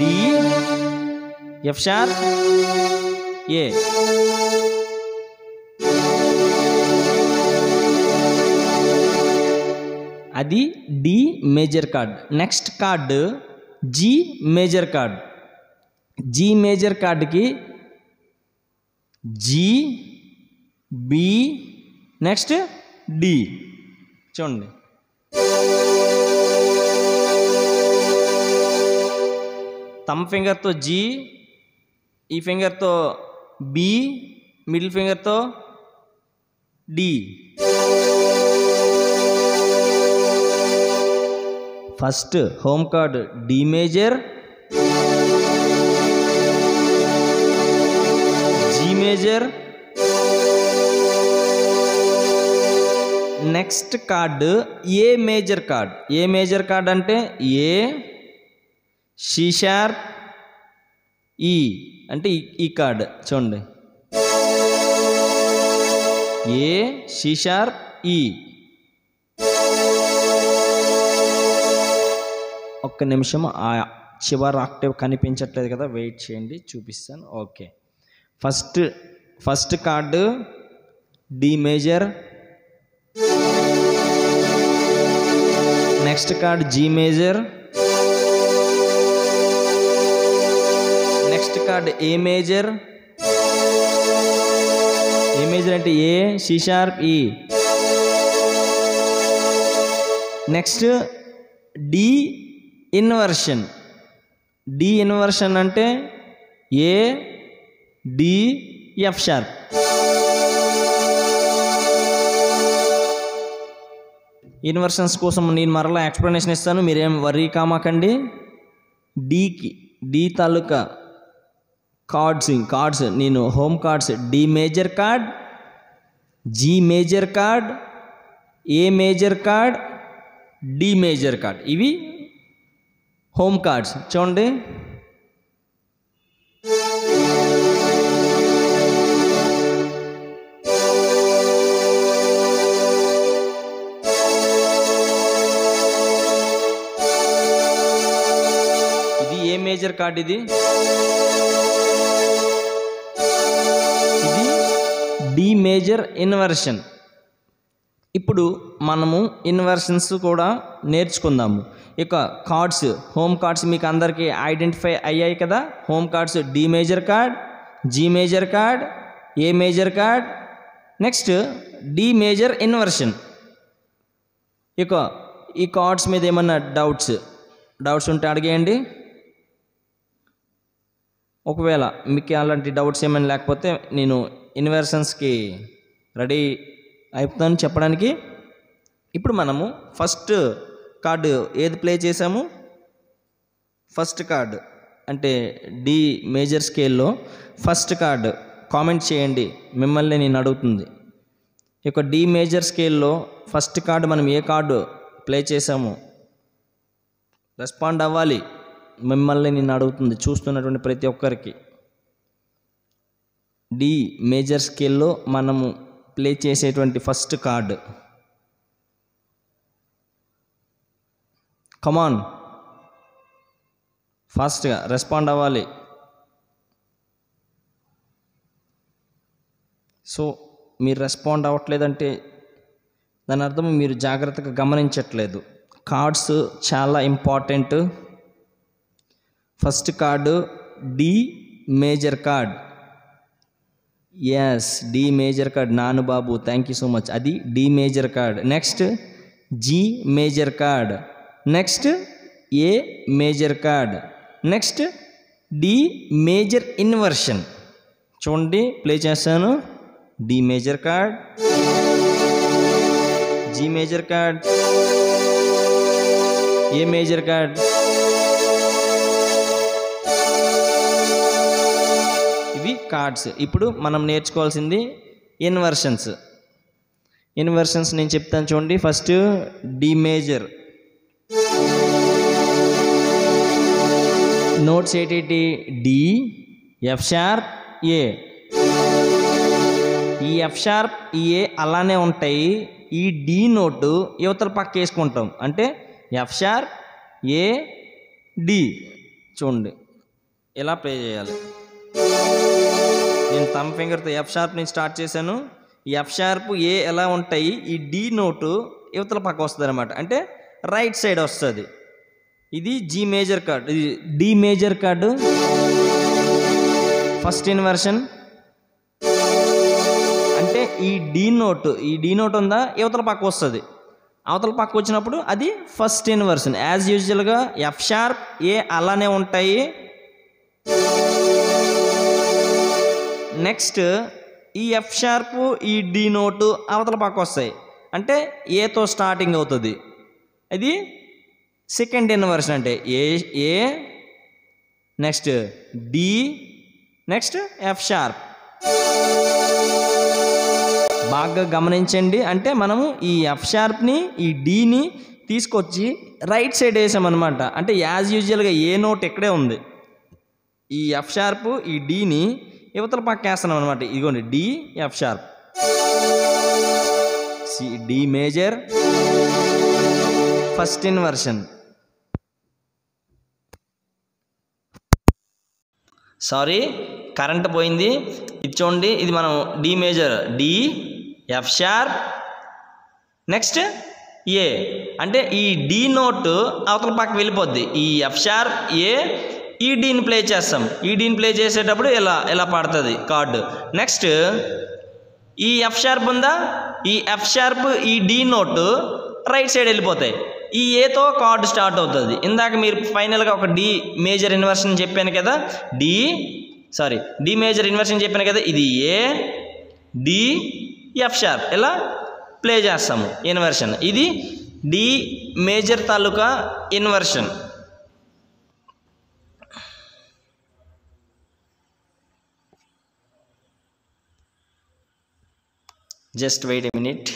డి ఎఫ్ ఏ अदी D major chord next chord G major chord G major chord की जी बी नैक्स्ट डी चूँ तम फिंगर तो जी ई फिंगर तो बी मिडिल फिंगर तो D first home chord D major G major next chord A major chord A major chord అంటే A షీషార్ ఈ అంటే ఈ card చూడండి ఏ షీ ఈ ఒక్క నిమిషం ఆ చివరి ఆక్టివ్ కనిపించట్లేదు కదా వెయిట్ చేయండి చూపిస్తాను okay first first chord D major next chord G major next chord A major A major అంటే A C E next D inversion D inversion అంటే A D F sharp inversions కోసం నేను మరలా explanation ఇస్తాను మీరేం worry కామాకండి డీకి D తాలూకా కార్డ్స్ కార్డ్స్ నేను home chords D major chord G major chord A major chord D major chord ఇవి హోమ్ కార్డ్స్ చూడండి ఇది ఏ మేజర్ కార్డ్ ఇది ఇది డి మేజర్ ఇన్వర్షన్ ఇప్పుడు మనము ఇన్వర్షన్స్ కూడా నేర్చుకుందాము ఇక కార్డ్స్ హోమ్ కార్డ్స్ మీకు అందరికీ ఐడెంటిఫై అయ్యాయి కదా home chords D major chord G major chord A major chord next D major inversion ఇక ఈ కార్డ్స్ మీద ఏమన్నా డౌట్స్ డౌట్స్ ఉంటే అడిగేయండి ఒకవేళ మీకు అలాంటి డౌట్స్ ఏమైనా లేకపోతే నేను ఇన్వర్షన్స్కి రెడీ అయిపోతాను చెప్పడానికి ఇప్పుడు మనము ఫస్ట్ కార్డు ఏది ప్లే చేసాము ఫస్ట్ కార్డు అంటే డి మేజర్ స్కేల్లో ఫస్ట్ కార్డు కామెంట్ చేయండి మిమ్మల్ని నేను అడుగుతుంది ఈ డి మేజర్ స్కేల్లో ఫస్ట్ కార్డు మనం ఏ కార్డు ప్లే చేసాము రెస్పాండ్ అవ్వాలి మిమ్మల్ని నేను అడుగుతుంది చూస్తున్నటువంటి ప్రతి ఒక్కరికి డి మేజర్ స్కేల్లో మనము ప్లే చేసేటువంటి ఫస్ట్ కార్డు కమాన్ ఫాస్ట్గా రెస్పాండ్ అవ్వాలి సో మీరు రెస్పాండ్ అవ్వట్లేదంటే దాని అర్థం మీరు జాగ్రత్తగా గమనించట్లేదు కార్డ్స్ చాలా important first chord D major chord yes D major chord Nanu Babu thank you so much అది D major chord next G major chord next A major chord next D major inversion చూడండి play చేస్తాను D major chord G major chord A major chord ఇవి chords ఇప్పుడు మనం నేర్చుకోవాల్సింది inversions inversions నేను చెప్తాను చూడండి ఫస్ట్ డి మేజర్ నోట్స్ ఏంటి డి ఎఫ్ షార్ప్ ఏ ఈ ఎఫ్ షార్ప్ ఈ ఏ అలానే ఉంటాయి ఈ డి నోటు యువతల పక్క వేసుకుంటాం అంటే ఎఫ్ షార్ప్ ఏ డి చూడండి ఎలా ప్లే చేయాలి నేను తమ్ ఫింగర్తో ఎఫ్ షార్ప్ నుంచి స్టార్ట్ చేశాను ఎఫ్ షార్ప్ ఏ ఎలా ఉంటాయి ఈ డి నోటు యువతల పక్క వస్తుంది అనమాట అంటే రైట్ సైడ్ వస్తుంది ఇది జీ మేజర్ కార్డ్ ఇది D major chord first inversion అంటే ఈ డి నోట్ ఈ డి నోట్ ఉందా యువతల పక్క వస్తుంది అవతల పక్క వచ్చినప్పుడు అది ఫస్ట్ ఇన్వర్షన్ యాజ్ యూజువల్గా ఎఫ్ షార్ప్ ఏ అలానే ఉంటాయి నెక్స్ట్ ఈ ఎఫ్ షార్ప్ ఈ డి నోటు అవతల పక్క వస్తాయి అంటే ఏతో స్టార్టింగ్ అవుతుంది అది సెకండ్ ఇన్వర్షన్ అంటే A A next D next F sharp బాగా గమనించండి అంటే మనము ఈ ఎఫ్ షార్ప్ని ఈ డీని తీసుకొచ్చి రైట్ సైడ్ వేసామన్నమాట అంటే యాజ్ యూజువల్గా ఏ నోట్ ఇక్కడే ఉంది ఈ ఎఫ్ షార్ప్ ఈ డీని యువతల పక్క వేస్తున్నాం అనమాట ఇదిగోండి D F sharp C D major first inversion sorry current పోయింది ఇది చూడండి ఇది మనం D major D F sharp next A అంటే ఈ డి నోట్ అవతల పక్కకి వెళ్ళిపోద్ది ఈ ఎఫ్ షార్ ఏ ఈ డీని ప్లే చేస్తాం ఈ డీని ప్లే చేసేటప్పుడు ఇలా ఇలా పడుతుంది కార్డు నెక్స్ట్ ఈ ఎఫ్ షార్ప్ ఉందా ఈ ఎఫ్ షార్ప్ ఈ డి నోట్ రైట్ సైడ్ వెళ్ళిపోతాయి ఈ ఏతో కార్డు స్టార్ట్ అవుతుంది ఇందాక మీరు ఫైనల్గా ఒక డి మేజర్ ఇన్వర్షన్ చెప్పాను కదా D sorry D major inversion చెప్పాను కదా ఇది ఏ డి ఎఫ్ షార్ ఇలా ప్లే చేస్తాము ఇన్వర్షన్ ఇది డి మేజర్ తాలూకా inversion just wait a minute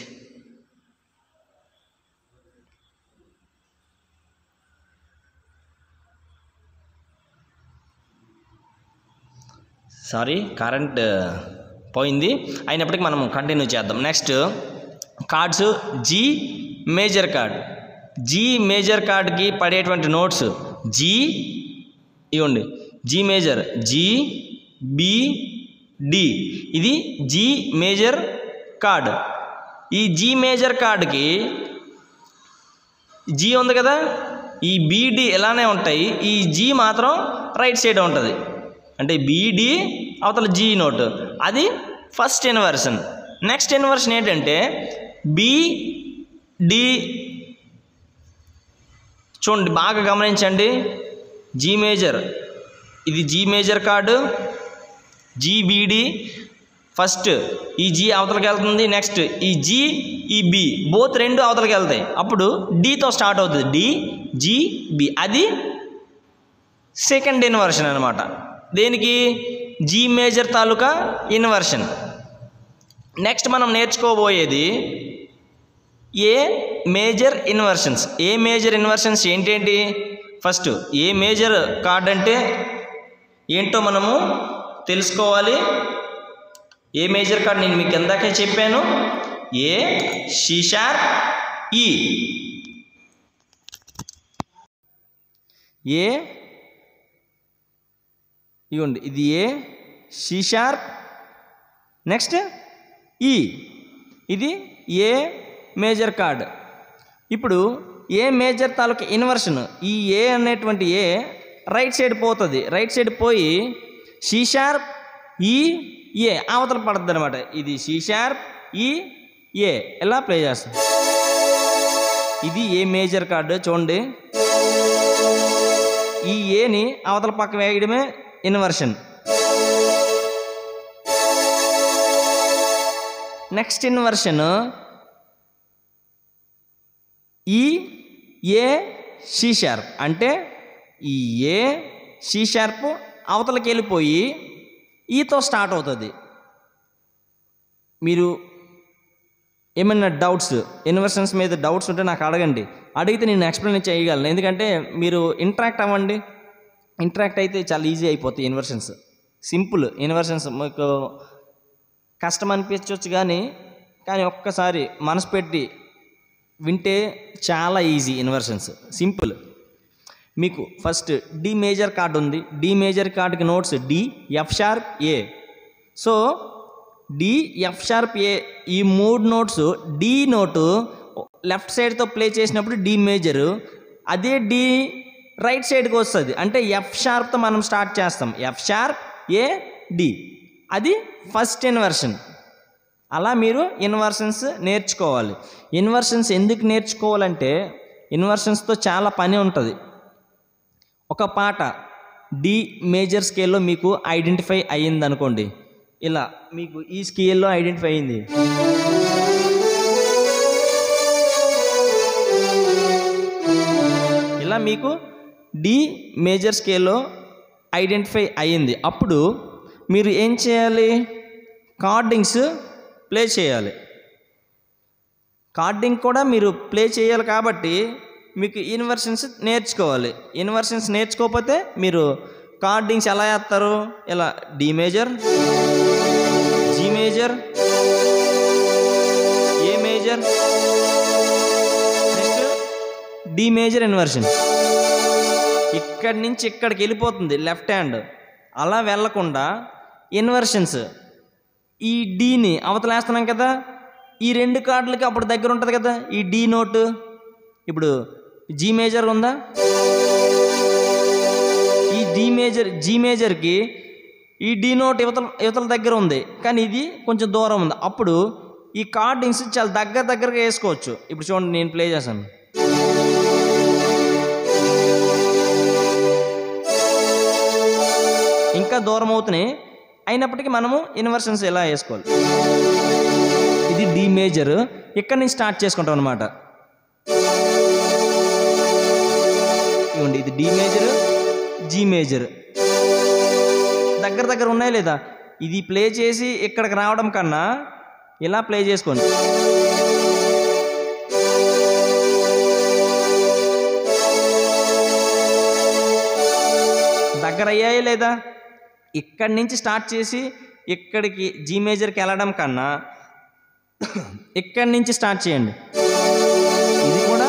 sorry current uh, పోయింది అయినప్పటికీ మనం కంటిన్యూ చేద్దాం next chords G major chord G major కార్డ్కి పడేటువంటి నోట్స్ జీ ఇవ్వండి G major G B D ఇది జీ మేజర్ కార్డ్ ఈ జీ మేజర్ కార్డ్కి జీ ఉంది కదా ఈ బీడి ఎలానే ఉంటాయి ఈ జీ మాత్రం రైట్ సైడ్ ఉంటుంది అంటే బీడీ అవతల జీ నోట్ అది ఫస్ట్ ఇన్వర్షన్ నెక్స్ట్ ఇన్వర్షన్ ఏంటంటే బిడి చూడండి బాగా గమనించండి జీ మేజర్ ఇది G major chord G B D first ఈ జీ అవతలకి వెళ్తుంది నెక్స్ట్ ఈ జీ ఈ బి బోత్ రెండు అవతలకి వెళ్తాయి అప్పుడు డితో స్టార్ట్ అవుతుంది డి జీ బి అది సెకండ్ ఇన్వర్షన్ అనమాట దేనికి జీ మేజర్ తాలూకా ఇన్వర్షన్ నెక్స్ట్ మనం నేర్చుకోబోయేది A major inversions A major inversions ఏంటేంటి ఫస్ట్ ఏ మేజర్ కార్డ్ అంటే ఏంటో మనము తెలుసుకోవాలి ఏ మేజర్ కార్డ్ నేను మీకు ఎందాకే చెప్పాను ఏ షీషార్ ఈ ఏ ఇవ్వండి ఇది ఏ సి నెక్స్ట్ ఈ ఇది ఏ మేజర్ కార్డ్ ఇప్పుడు ఏ మేజర్ తాలూకా ఇన్వర్షన్ ఈ ఏ అనేటువంటి ఏ రైట్ సైడ్ పోతుంది రైట్ సైడ్ పోయి షీషార్ప్ ఈ ఏ అవతల పడుతుంది అనమాట ఇది సి ఈ ఏ ఎలా ప్లే చేస్తుంది ఇది ఏ మేజర్ కార్డు చూడండి ఈ ఏని అవతల పక్క వేయడమే ఇన్వర్షన్ నెక్స్ట్ ఇన్వర్షన్ ఈ ఏ సి షార్ప్ అంటే ఈ ఏ సి షార్ప్ అవతలకి వెళ్ళిపోయి ఈతో స్టార్ట్ అవుతుంది మీరు ఏమైనా డౌట్స్ ఇన్వర్షన్స్ మీద డౌట్స్ ఉంటే నాకు అడగండి అడిగితే నేను ఎక్స్ప్లెయిన్ చేయగలను ఎందుకంటే మీరు ఇంటరాక్ట్ అవ్వండి ఇంటరాక్ట్ అయితే చాలా ఈజీ అయిపోతాయి ఇన్వర్షన్స్ సింపుల్ ఇన్వర్షన్స్ మీకు కష్టం అనిపించవచ్చు కానీ కానీ ఒక్కసారి మనసు పెట్టి వింటే చాలా ఈజీ ఇన్వర్షన్స్ సింపుల్ మీకు ఫస్ట్ డి మేజర్ కార్డు ఉంది డి మేజర్ కార్డ్కి notes D F sharp A so D F sharp A ఈ మూడు నోట్స్ డి నోటు లెఫ్ట్ సైడ్తో ప్లే చేసినప్పుడు డి మేజరు అదే డి రైట్ సైడ్కి వస్తుంది అంటే ఎఫ్ షార్ప్తో మనం స్టార్ట్ చేస్తాం ఎఫ్ షార్ప్ ఏ డి అది ఫస్ట్ ఇన్వర్షన్ అలా మీరు ఇన్వర్షన్స్ నేర్చుకోవాలి ఇన్వర్షన్స్ ఎందుకు నేర్చుకోవాలంటే ఇన్వర్షన్స్తో చాలా పని ఉంటుంది ఒక పాట డి మేజర్ స్కేల్లో మీకు ఐడెంటిఫై అయ్యింది అనుకోండి ఇలా మీకు ఈ స్కేల్లో ఐడెంటిఫై అయింది ఇలా మీకు డి మేజర్ స్కేల్లో ఐడెంటిఫై అయ్యింది అప్పుడు మీరు ఏం చేయాలి కార్డింగ్స్ ప్లే చేయాలి కార్డింగ్ కూడా మీరు ప్లే చేయాలి కాబట్టి మీకు ఇన్వర్షన్స్ నేర్చుకోవాలి ఇన్వర్షన్స్ నేర్చుకోకపోతే మీరు కార్డింగ్స్ ఎలా వేస్తారు ఇలా D major G major A major next D major inversions ఇక్కడి నుంచి ఇక్కడికి వెళ్ళిపోతుంది లెఫ్ట్ హ్యాండ్ అలా వెళ్లకుండా ఇన్వర్షన్స్ ఈ డీని అవతలేస్తున్నాం కదా ఈ రెండు కార్డులకి అప్పుడు దగ్గర ఉంటుంది కదా ఈ డీ నోటు ఇప్పుడు జీ మేజర్ ఉందా ఈ జీ మేజర్ జీ మేజర్కి ఈ డీ నోట్ యువతల యువతల దగ్గర ఉంది కానీ ఇది కొంచెం దూరం ఉంది అప్పుడు ఈ కార్డు ఇన్స్ చాలా దగ్గర దగ్గరగా వేసుకోవచ్చు ఇప్పుడు చూడండి నేను ప్లే చేశాను ఇంకా దూరం అవుతున్నాయి అయినప్పటికీ మనము ఇన్వర్షన్స్ ఎలా వేసుకోవాలి ఇది డి మేజర్ ఇక్కడ నుంచి స్టార్ట్ చేసుకుంటాం అనమాట ఇవ్వండి ఇది డి మేజర్ జీ మేజర్ దగ్గర దగ్గర ఉన్నాయి లేదా ఇది ప్లే చేసి ఇక్కడికి రావడం కన్నా ఇలా ప్లే చేసుకోండి దగ్గర అయ్యాయా లేదా ఇక్కడి నుంచి స్టార్ట్ చేసి ఇక్కడికి జీ మేజర్కి వెళ్ళడం కన్నా ఇక్కడి నుంచి స్టార్ట్ చేయండి ఇది కూడా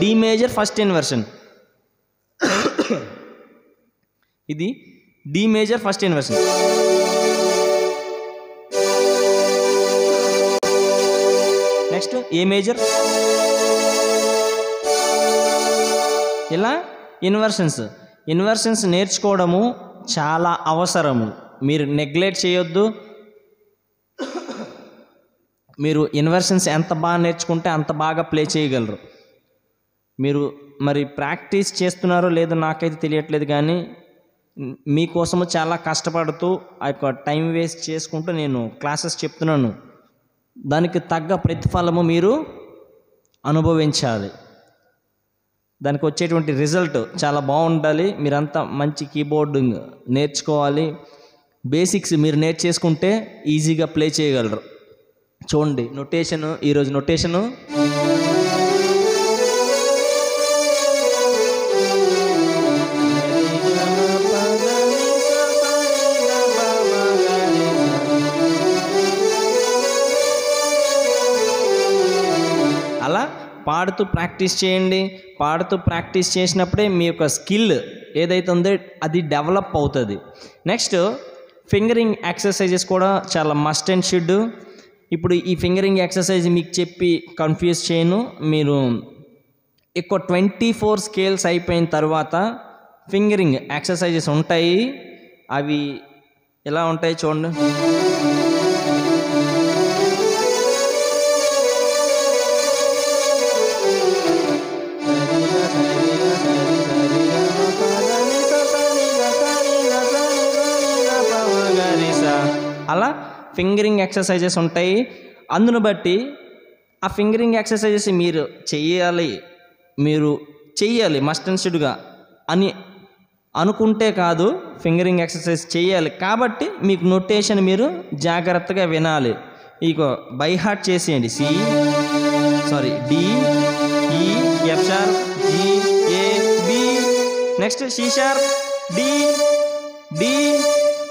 డి మేజర్ ఫస్ట్ ఇన్వర్షన్ ఇది D major first inversion next A major ఇలా ఇన్వర్షన్స్ ఇన్వర్షన్స్ నేర్చుకోవడము చాలా అవసరము మీరు నెగ్లెక్ట్ చేయొద్దు మీరు ఇన్వర్షన్స్ ఎంత బాగా నేర్చుకుంటే అంత బాగా ప్లే చేయగలరు మీరు మరి ప్రాక్టీస్ చేస్తున్నారో లేదో నాకైతే తెలియట్లేదు కానీ మీకోసము చాలా కష్టపడుతూ ఆ యొక్క టైం వేస్ట్ చేసుకుంటూ నేను క్లాసెస్ చెప్తున్నాను దానికి తగ్గ ప్రతిఫలము మీరు అనుభవించాలి దానికి వచ్చేటువంటి రిజల్ట్ చాలా బాగుండాలి మీరంతా మంచి కీబోర్డింగ్ నేర్చుకోవాలి బేసిక్స్ మీరు నేర్చేసుకుంటే ఈజీగా ప్లే చేయగలరు చూడండి నొటేషను ఈరోజు నొటేషను పాడుతూ ప్రాక్టీస్ చేయండి పాడుతూ ప్రాక్టీస్ చేసినప్పుడే మీ యొక్క స్కిల్ ఏదైతే ఉందో అది డెవలప్ అవుతుంది నెక్స్ట్ ఫింగరింగ్ ఎక్సర్సైజెస్ కూడా చాలా మస్ట్ అండ్ షుడ్ ఇప్పుడు ఈ ఫింగరింగ్ ఎక్సర్సైజ్ మీకు చెప్పి కన్ఫ్యూజ్ చేయను మీరు ఎక్కువ ట్వంటీ ఫోర్ స్కేల్స్ అయిపోయిన తర్వాత ఫింగరింగ్ ఎక్సర్సైజెస్ ఉంటాయి అవి ఎలా ఉంటాయి చూడండి ఫింగరింగ్ ఎక్సర్సైజెస్ ఉంటాయి అందును బట్టి ఆ ఫింగరింగ్ ఎక్సర్సైజెస్ మీరు చెయ్యాలి మీరు చెయ్యాలి మస్టెన్స్డ్గా అని అనుకుంటే కాదు ఫింగరింగ్ ఎక్సర్సైజ్ చేయాలి కాబట్టి మీకు నొటేషన్ మీరు జాగ్రత్తగా వినాలి ఇక బై హార్ట్ చేసేయండి C sorry D E F sharp G A B next C sharp D D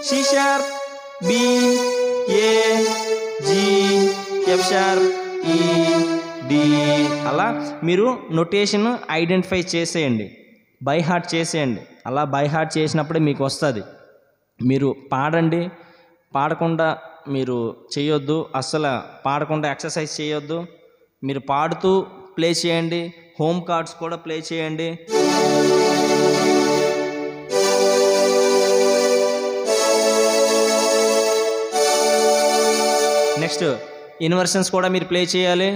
C sharp B A G F E D అలా మీరు నొటేషన్ ఐడెంటిఫై చేసేయండి బై హార్ట్ చేసేయండి అలా బై హార్ట్ చేసినప్పుడే మీకు వస్తుంది మీరు పాడండి పాడకుండా మీరు చేయొద్దు అస్సలు పాడకుండా ఎక్సర్సైజ్ చేయొద్దు మీరు పాడుతూ ప్లే చేయండి హోమ్ కార్డ్స్ కూడా ప్లే చేయండి నెక్స్ట్ ఇన్వర్షన్స్ కూడా మీరు ప్లే చేయాలి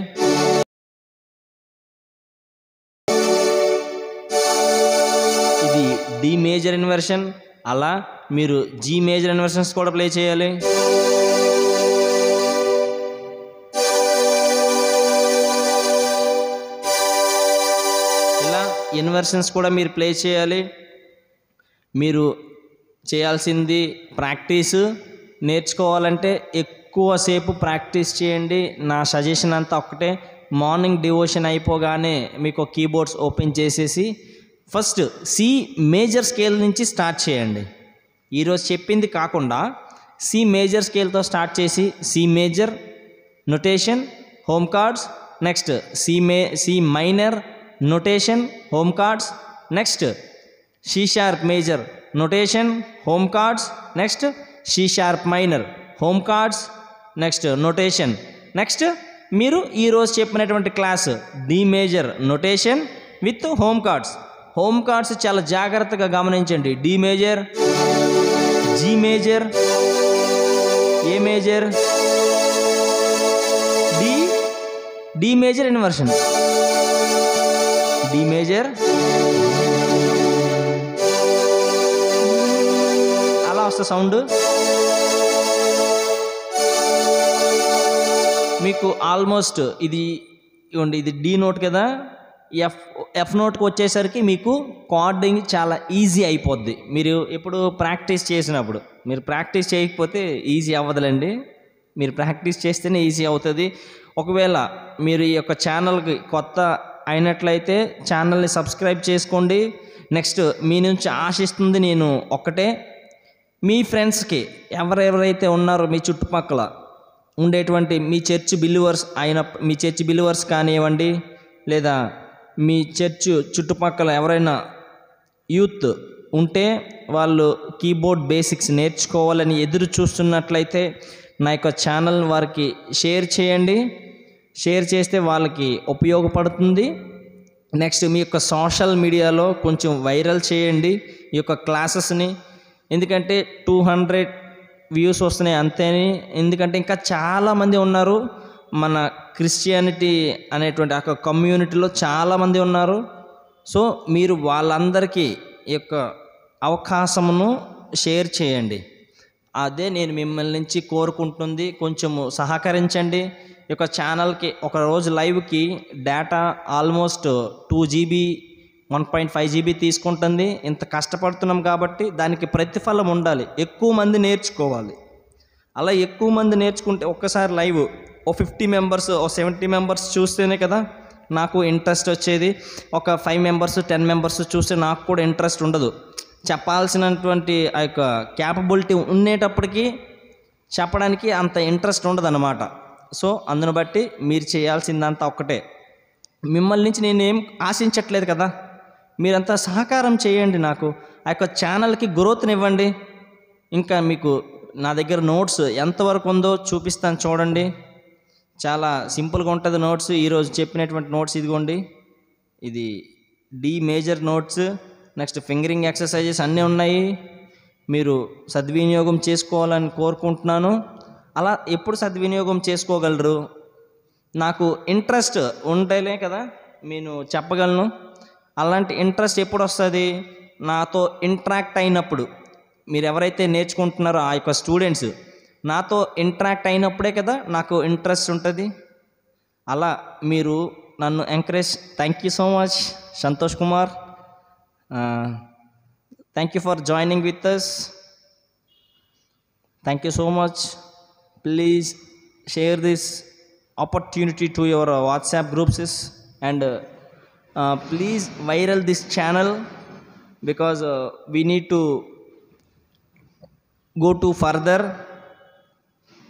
ఇది డి మేజర్ ఇన్వర్షన్ అలా మీరు జీ మేజర్ ఇన్వర్షన్స్ కూడా ప్లే చేయాలి ఇలా ఇన్వర్షన్స్ కూడా మీరు ప్లే చేయాలి మీరు చేయాల్సింది ప్రాక్టీసు నేర్చుకోవాలంటే ఎక్కువ ఎక్కువసేపు ప్రాక్టీస్ చేయండి నా సజెషన్ అంతా ఒక్కటే మార్నింగ్ డివోషన్ అయిపోగానే మీకు కీబోర్డ్స్ ఓపెన్ చేసేసి ఫస్ట్ సి మేజర్ స్కేల్ నుంచి స్టార్ట్ చేయండి ఈరోజు చెప్పింది కాకుండా సి మేజర్ స్కేల్తో స్టార్ట్ చేసి C major notation home chords next C మే C minor notation home chords next C sharp major notation home chords next C sharp minor home chords next notation next మీరు ఈరోజు చెప్పినటువంటి class the major notation with home chords home chords చాలా జాగ్రత్తగా గమనించండి D major G major A major D D major inversion D major అలా వస్తే sound మీకు almost ఇది ఇవ్వండి ఇది డి నోట్ కదా ఎఫ్ ఎఫ్ నోట్కి వచ్చేసరికి మీకు కార్డింగ్ చాలా ఈజీ అయిపోద్ది మీరు ఇప్పుడు ప్రాక్టీస్ చేసినప్పుడు మీరు ప్రాక్టీస్ చేయకపోతే ఈజీ అవ్వదులండి మీరు ప్రాక్టీస్ చేస్తేనే ఈజీ అవుతుంది ఒకవేళ మీరు ఈ యొక్క ఛానల్కి కొత్త అయినట్లయితే ఛానల్ని సబ్స్క్రైబ్ చేసుకోండి నెక్స్ట్ మీ నుంచి ఆశిస్తుంది నేను ఒక్కటే మీ ఫ్రెండ్స్కి ఎవరెవరైతే ఉన్నారో మీ చుట్టుపక్కల ఉండేటువంటి మీ చర్చ్ బిలీవర్స్ అయిన మీ చర్చ్ బిల్వర్స్ కానివ్వండి లేదా మీ చర్చ్ చుట్టుపక్కల ఎవరైనా యూత్ ఉంటే వాళ్ళు కీబోర్డ్ బేసిక్స్ నేర్చుకోవాలని ఎదురు చూస్తున్నట్లయితే నా యొక్క ఛానల్ వారికి షేర్ చేయండి షేర్ చేస్తే వాళ్ళకి ఉపయోగపడుతుంది నెక్స్ట్ మీ యొక్క సోషల్ మీడియాలో కొంచెం వైరల్ చేయండి ఈ యొక్క క్లాసెస్ని ఎందుకంటే టూ హండ్రెడ్ వ్యూస్ వస్తున్నాయి అంతే ఎందుకంటే ఇంకా చాలామంది ఉన్నారు మన క్రిస్టియానిటీ అనేటువంటి ఆ కమ్యూనిటీలో చాలామంది ఉన్నారు సో మీరు వాళ్ళందరికీ ఈ యొక్క అవకాశమును షేర్ చేయండి అదే నేను మిమ్మల్ని నుంచి కోరుకుంటుంది కొంచెము సహకరించండి ఈ యొక్క ఛానల్కి ఒక రోజు లైవ్కి data almost two GB one point five GB తీసుకుంటుంది ఇంత కష్టపడుతున్నాం కాబట్టి దానికి ప్రతిఫలం ఉండాలి ఎక్కువ మంది నేర్చుకోవాలి అలా ఎక్కువ మంది నేర్చుకుంటే ఒక్కసారి లైవ్ ఓ ఫిఫ్టీ మెంబర్స్ ఓ సెవెంటీ మెంబర్స్ చూస్తేనే కదా నాకు ఇంట్రెస్ట్ వచ్చేది ఒక ఫైవ్ మెంబర్స్ టెన్ మెంబర్స్ చూస్తే నాకు కూడా ఇంట్రెస్ట్ ఉండదు చెప్పాల్సినటువంటి ఆ యొక్క క్యాపబిలిటీ ఉండేటప్పటికీ చెప్పడానికి అంత ఇంట్రెస్ట్ ఉండదు సో అందును బట్టి మీరు చేయాల్సిందంతా ఒక్కటే మిమ్మల్ని నుంచి నేనేం ఆశించట్లేదు కదా మీరంతా సహకారం చేయండి నాకు ఆ యొక్క ఛానల్కి గ్రోత్నివ్వండి ఇంకా మీకు నా దగ్గర నోట్స్ ఎంతవరకు ఉందో చూపిస్తాను చూడండి చాలా సింపుల్గా ఉంటుంది నోట్స్ ఈరోజు చెప్పినటువంటి నోట్స్ ఇదిగోండి ఇది D major notes next fingering exercises అన్నీ ఉన్నాయి మీరు సద్వినియోగం చేసుకోవాలని కోరుకుంటున్నాను అలా ఎప్పుడు సద్వినియోగం చేసుకోగలరు నాకు ఇంట్రెస్ట్ ఉంటేనే కదా నేను చెప్పగలను అలాంటి ఇంట్రెస్ట్ ఎప్పుడు వస్తుంది నాతో ఇంటరాక్ట్ అయినప్పుడు మీరు ఎవరైతే నేర్చుకుంటున్నారో ఆ యొక్క స్టూడెంట్స్ నాతో ఇంట్రాక్ట్ అయినప్పుడే కదా నాకు ఇంట్రెస్ట్ ఉంటుంది అలా మీరు నన్ను encourage thank you so much Santosh Kumar thank you for joining with us thank you so much please share this opportunity to your WhatsApp groups and please viral this channel because we need to go to further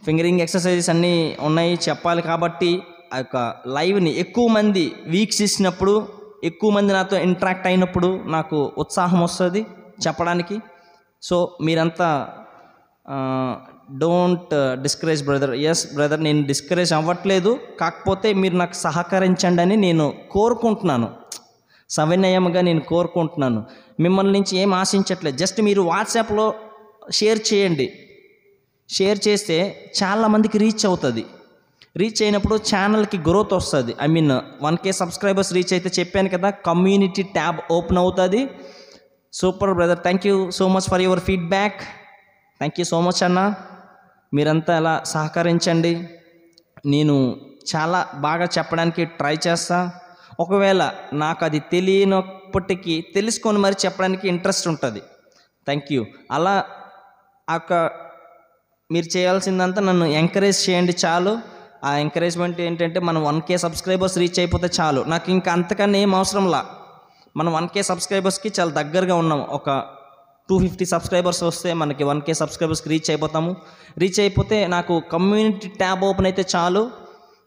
fingering exercises అన్నీ ఉన్నాయి చెప్పాలి కాబట్టి ఆ యొక్క లైవ్ని ఎక్కువ మంది ఇచ్చినప్పుడు ఎక్కువ మంది నాతో ఇంటరాక్ట్ అయినప్పుడు నాకు ఉత్సాహం వస్తుంది చెప్పడానికి సో మీరంతా uh, don't discourage brother yes brother నేను డిస్కరేజ్ అవ్వట్లేదు కాకపోతే మీరు నాకు సహకరించండి అని నేను కోరుకుంటున్నాను సవినయముగా నేను కోరుకుంటున్నాను మిమ్మల్ని నుంచి ఏం ఆశించట్లేదు జస్ట్ మీరు వాట్సాప్లో షేర్ చేయండి షేర్ చేస్తే చాలామందికి రీచ్ అవుతుంది రీచ్ అయినప్పుడు ఛానల్కి గ్రోత్ వస్తుంది I mean one K subscribers reach అయితే చెప్పాను కదా కమ్యూనిటీ ట్యాబ్ ఓపెన్ అవుతుంది super brother thank you so much for your feedback thank you so much అన్నా మీరంతా ఇలా సహకరించండి నేను చాలా బాగా చెప్పడానికి ట్రై చేస్తా ఒకవేళ నాకు అది తెలియనప్పటికీ తెలుసుకొని మరి చెప్పడానికి ఇంట్రెస్ట్ ఉంటుంది థ్యాంక్ యూ అలా ఒక మీరు చేయాల్సిందంతా నన్ను ఎంకరేజ్ చేయండి చాలు ఆ ఎంకరేజ్మెంట్ ఏంటంటే మనం వన్ కే సబ్స్క్రైబర్స్ రీచ్ అయిపోతే చాలు నాకు ఇంకా అంతకన్నా ఏం అవసరంలా మనం వన్ కే సబ్స్క్రైబర్స్కి చాలా దగ్గరగా ఉన్నాం ఒక టూ ఫిఫ్టీ సబ్స్క్రైబర్స్ వస్తే మనకి వన్ కే సబ్స్క్రైబర్స్కి రీచ్ అయిపోతాము రీచ్ అయిపోతే నాకు కమ్యూనిటీ ట్యాబ్ ఓపెన్ అయితే చాలు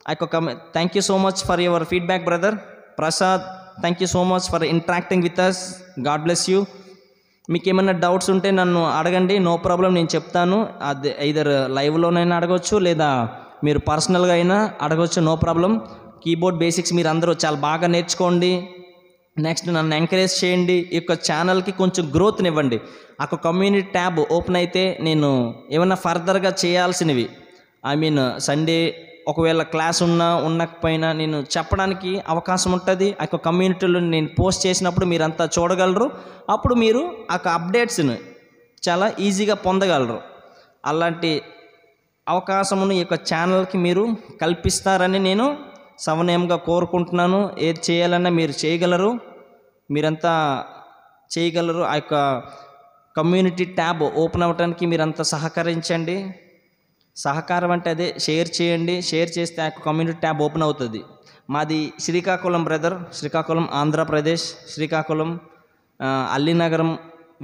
ఆ యొక్క కమ్ thank you so much for your feedback brother Prasad thank you so much for interacting with us God bless you మీకు ఏమైనా డౌట్స్ ఉంటే నన్ను అడగండి నో ప్రాబ్లం నేను చెప్తాను అది ఐదర్ లైవ్లోనైనా అడగవచ్చు లేదా మీరు పర్సనల్గా అయినా అడగవచ్చు నో ప్రాబ్లం కీబోర్డ్ బేసిక్స్ మీరు అందరూ చాలా బాగా నేర్చుకోండి నెక్స్ట్ నన్ను ఎంకరేజ్ చేయండి ఈ యొక్క ఛానల్కి కొంచెం గ్రోత్నివ్వండి ఆ కమ్యూనిటీ ట్యాబ్ ఓపెన్ అయితే నేను ఏమైనా ఫర్దర్గా చేయాల్సినవి ఐ మీన్ సండే ఒకవేళ క్లాస్ ఉన్నా ఉండకపోయినా నేను చెప్పడానికి అవకాశం ఉంటుంది ఆ యొక్క కమ్యూనిటీలో నేను పోస్ట్ చేసినప్పుడు మీరంతా చూడగలరు అప్పుడు మీరు ఆ అప్డేట్స్ని చాలా ఈజీగా పొందగలరు అలాంటి అవకాశమును ఈ యొక్క ఛానల్కి మీరు కల్పిస్తారని నేను సమన్వయంగా కోరుకుంటున్నాను ఏది చేయాలన్నా మీరు చేయగలరు మీరంతా చేయగలరు ఆ యొక్క కమ్యూనిటీ ట్యాబ్ ఓపెన్ అవ్వడానికి మీరంతా సహకరించండి సహకారం అంటే అదే షేర్ చేయండి షేర్ చేస్తే ఆ కమ్యూనిటీ ట్యాబ్ ఓపెన్ అవుతుంది మాది Srikakulam brother Srikakulam Andhra Pradesh Srikakulam Allinagaram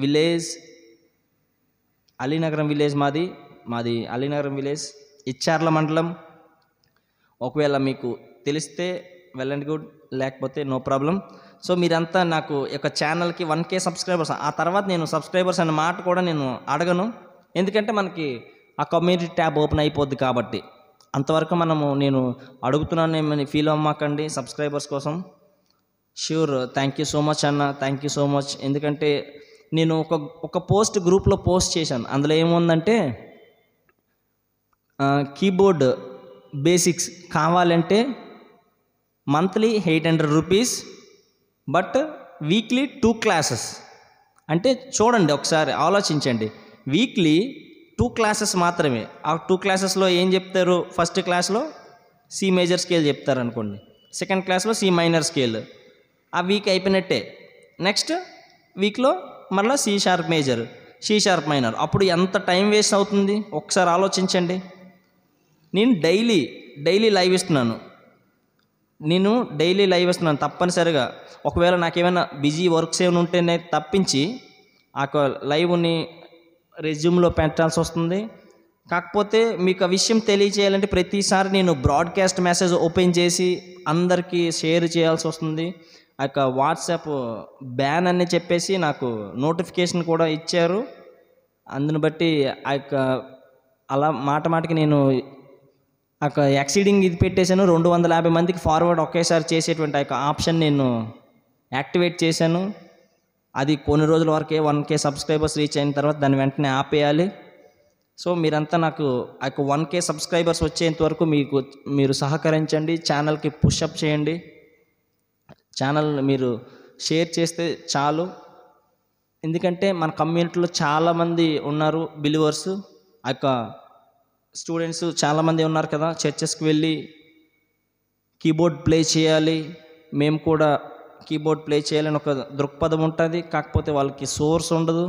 village Alinagaram village మాది మాది అలీనగరం విలేజ్ ఇచ్చార్ల మండలం ఒకవేళ మీకు తెలిస్తే వెల్ అండ్ గుడ్ లేకపోతే నో ప్రాబ్లం సో మీరంతా నాకు యొక్క ఛానల్కి వన్ కే సబ్స్క్రైబర్స్ ఆ తర్వాత నేను సబ్స్క్రైబర్స్ అనే మాట కూడా నేను అడగను ఎందుకంటే మనకి ఆ కమ్యూనిటీ ట్యాబ్ ఓపెన్ అయిపోద్ది కాబట్టి అంతవరకు మనము నేను అడుగుతున్నాను ఫీల్ అవ్వమాకండి సబ్స్క్రైబర్స్ కోసం sure thank you so much అన్న థ్యాంక్ యూ సో మచ్ ఎందుకంటే నేను ఒక ఒక పోస్ట్ గ్రూప్లో పోస్ట్ చేశాను అందులో ఏముందంటే కీబోర్డ్ బేసిక్స్ కావాలంటే monthly eight hundred rupees but weekly two classes అంటే చూడండి ఒకసారి ఆలోచించండి వీక్లీ టూ క్లాసెస్ మాత్రమే ఆ టూ క్లాసెస్లో ఏం చెప్తారు ఫస్ట్ క్లాస్లో సి మేజర్ స్కేల్ చెప్తారు అనుకోండి సెకండ్ క్లాస్లో సి మైనర్ స్కేల్ ఆ వీక్ అయిపోయినట్టే నెక్స్ట్ వీక్లో మళ్ళీ C sharp major C sharp minor అప్పుడు ఎంత టైం వేస్ట్ అవుతుంది ఒకసారి ఆలోచించండి నేను డైలీ డైలీ లైవ్ ఇస్తున్నాను నేను డైలీ లైవ్ ఇస్తున్నాను తప్పనిసరిగా ఒకవేళ నాకేమైనా బిజీ వర్క్స్ ఏమైనా ఉంటేనే తప్పించి ఆ లైవ్ని రెజ్యూమ్లో పెట్టాల్సి వస్తుంది కాకపోతే మీకు ఆ విషయం తెలియచేయాలంటే ప్రతిసారి నేను బ్రాడ్కాస్ట్ మెసేజ్ ఓపెన్ చేసి అందరికీ షేర్ చేయాల్సి వస్తుంది ఆ యొక్క వాట్సాప్ బ్యాన్ అని చెప్పేసి నాకు నోటిఫికేషన్ కూడా ఇచ్చారు అందుని బట్టి ఆ యొక్క అలా మాట మాటకి నేను అక్కడ ఎక్సీడింగ్ ఇది పెట్టేశాను రెండు వందల యాభై మందికి ఫార్వర్డ్ ఒకేసారి చేసేటువంటి ఆ యొక్క ఆప్షన్ నేను యాక్టివేట్ చేశాను అది కొన్ని రోజుల వరకే వన్ కే సబ్స్క్రైబర్స్ రీచ్ అయిన తర్వాత దాన్ని వెంటనే ఆపేయాలి సో మీరంతా నాకు ఆ యొక్క వన్ కే సబ్స్క్రైబర్స్ వచ్చేంత వరకు మీకు మీరు సహకరించండి ఛానల్కి పుషప్ చేయండి ఛానల్ మీరు షేర్ చేస్తే చాలు ఎందుకంటే మన కమ్యూనిటీలో చాలామంది ఉన్నారు బిలివర్స్ ఆ యొక్క స్టూడెంట్స్ చాలామంది ఉన్నారు కదా చర్చెస్కి వెళ్ళి కీబోర్డ్ ప్లే చేయాలి మేము కూడా కీబోర్డ్ ప్లే చేయాలని ఒక దృక్పథం ఉంటుంది కాకపోతే వాళ్ళకి సోర్స్ ఉండదు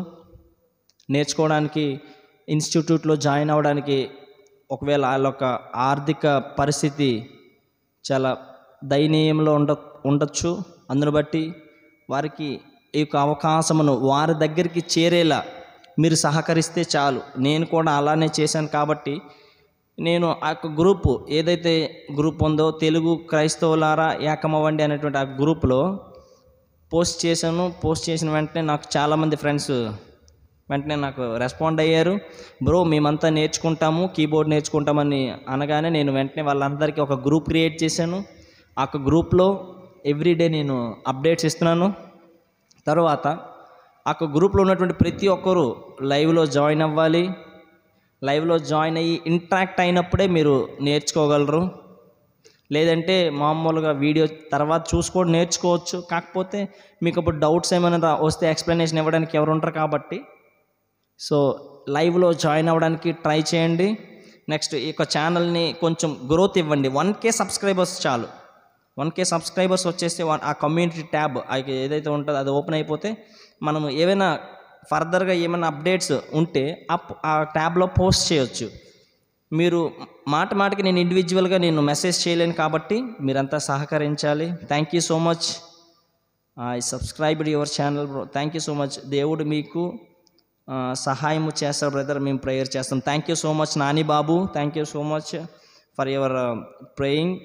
నేర్చుకోవడానికి ఇన్స్టిట్యూట్లో జాయిన్ అవ్వడానికి ఒకవేళ వాళ్ళ యొక్క ఆర్థిక పరిస్థితి చాలా దయనీయంలో ఉండ ఉండొచ్చు అందును బట్టి వారికి ఈ యొక్క అవకాశమును వారి దగ్గరికి చేరేలా మీరు సహకరిస్తే చాలు నేను కూడా అలానే చేశాను కాబట్టి నేను ఆ యొక్క గ్రూపు ఏదైతే గ్రూప్ ఉందో తెలుగు క్రైస్తవులారా ఏకమవ్వండి అనేటువంటి ఆ గ్రూప్లో పోస్ట్ చేశాను పోస్ట్ చేసిన వెంటనే నాకు చాలామంది ఫ్రెండ్స్ వెంటనే నాకు రెస్పాండ్ అయ్యారు బ్రో మేమంతా నేర్చుకుంటాము కీబోర్డ్ నేర్చుకుంటామని అనగానే నేను వెంటనే వాళ్ళందరికీ ఒక గ్రూప్ క్రియేట్ చేశాను ఆ గ్రూప్లో ఎవ్రీడే నేను అప్డేట్స్ ఇస్తున్నాను తర్వాత ఆ గ్రూప్లో ఉన్నటువంటి ప్రతి ఒక్కరూ లైవ్లో జాయిన్ అవ్వాలి లైవ్లో జాయిన్ అయ్యి ఇంట్రాక్ట్ అయినప్పుడే మీరు నేర్చుకోగలరు లేదంటే మామూలుగా వీడియో తర్వాత చూసుకోవడం నేర్చుకోవచ్చు కాకపోతే మీకు అప్పుడు డౌట్స్ ఏమైనా వస్తే ఎక్స్ప్లెనేషన్ ఇవ్వడానికి ఎవరు ఉంటారు కాబట్టి సో లైవ్లో జాయిన్ అవ్వడానికి ట్రై చేయండి నెక్స్ట్ ఈ యొక్క ఛానల్ని కొంచెం గ్రోత్ ఇవ్వండి వన్ కే సబ్స్క్రైబర్స్ చాలు వన్ కే సబ్స్క్రైబర్స్ వచ్చేస్తే ఆ కమ్యూనిటీ ట్యాబ్ ఏదైతే ఉంటుందో అది ఓపెన్ అయిపోతే మనము ఏవైనా ఫర్దర్గా ఏమైనా అప్డేట్స్ ఉంటే ఆ ట్యాబ్లో పోస్ట్ చేయొచ్చు మీరు మాట మాటకి నేను ఇండివిజువల్గా నేను మెసేజ్ చేయలేను కాబట్టి మీరంతా సహకరించాలి thank you so much I subscribe your channel bro thank you so much దేవుడు మీకు సహాయం చేస్తారు బ్రదర్ మేము ప్రేయర్ చేస్తాం thank you so much Nani Babu thank you so much for your praying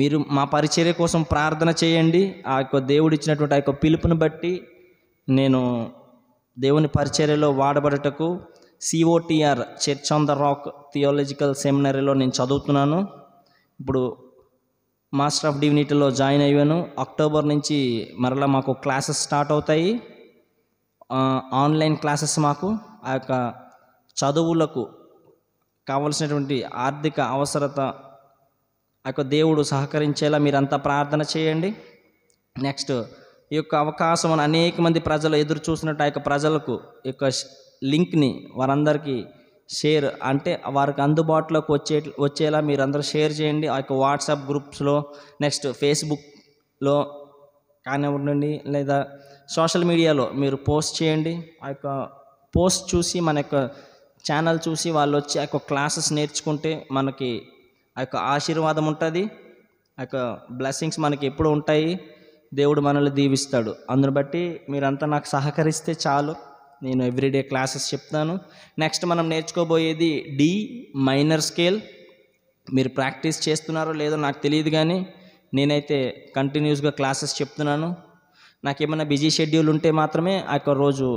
మీరు మా పరిచర్య కోసం ప్రార్థన చేయండి ఆ యొక్క దేవుడు ఇచ్చినటువంటి ఆ యొక్క పిలుపుని బట్టి నేను దేవుని పరిచర్యలో వాడబడటకు COTR church on the rock theological సెమినరీలో నేను చదువుతున్నాను ఇప్పుడు మాస్టర్ ఆఫ్ డివినిటీలో జాయిన్ అయ్యాను అక్టోబర్ నుంచి మరలా మాకు క్లాసెస్ స్టార్ట్ అవుతాయి ఆన్లైన్ క్లాసెస్ మాకు ఆ యొక్క చదువులకు కావలసినటువంటి ఆర్థిక అవసరత ఆ యొక్క దేవుడు సహకరించేలా మీరంతా ప్రార్థన చేయండి నెక్స్ట్ ఈ యొక్క అవకాశం అనేక మంది ప్రజలు ఎదురు చూసినట్టు ఆ యొక్క ప్రజలకు యొక్క లింక్ని వారందరికీ షేర్ అంటే వారికి అందుబాటులోకి వచ్చే వచ్చేలా మీరు అందరూ షేర్ చేయండి ఆ యొక్క వాట్సాప్ గ్రూప్స్లో నెక్స్ట్ ఫేస్బుక్లో కానివ్వండి లేదా సోషల్ మీడియాలో మీరు పోస్ట్ చేయండి ఆ యొక్క పోస్ట్ చూసి మన యొక్క ఛానల్ చూసి వాళ్ళు వచ్చి ఆ యొక్క క్లాసెస్ నేర్చుకుంటే మనకి ఆ యొక్క ఆశీర్వాదం ఉంటుంది ఆ యొక్క బ్లెస్సింగ్స్ మనకి ఎప్పుడు ఉంటాయి దేవుడు మనల్ని దీవిస్తాడు అందును బట్టి మీరంతా నాకు సహకరిస్తే చాలు నేను ఎవ్రీడే క్లాసెస్ చెప్తాను నెక్స్ట్ మనం నేర్చుకోబోయేది డి మైనర్ స్కేల్ మీరు ప్రాక్టీస్ చేస్తున్నారో లేదో నాకు తెలియదు కానీ నేనైతే కంటిన్యూస్గా క్లాసెస్ చెప్తున్నాను నాకు ఏమైనా బిజీ షెడ్యూల్ ఉంటే మాత్రమే ఆ యొక్క రోజు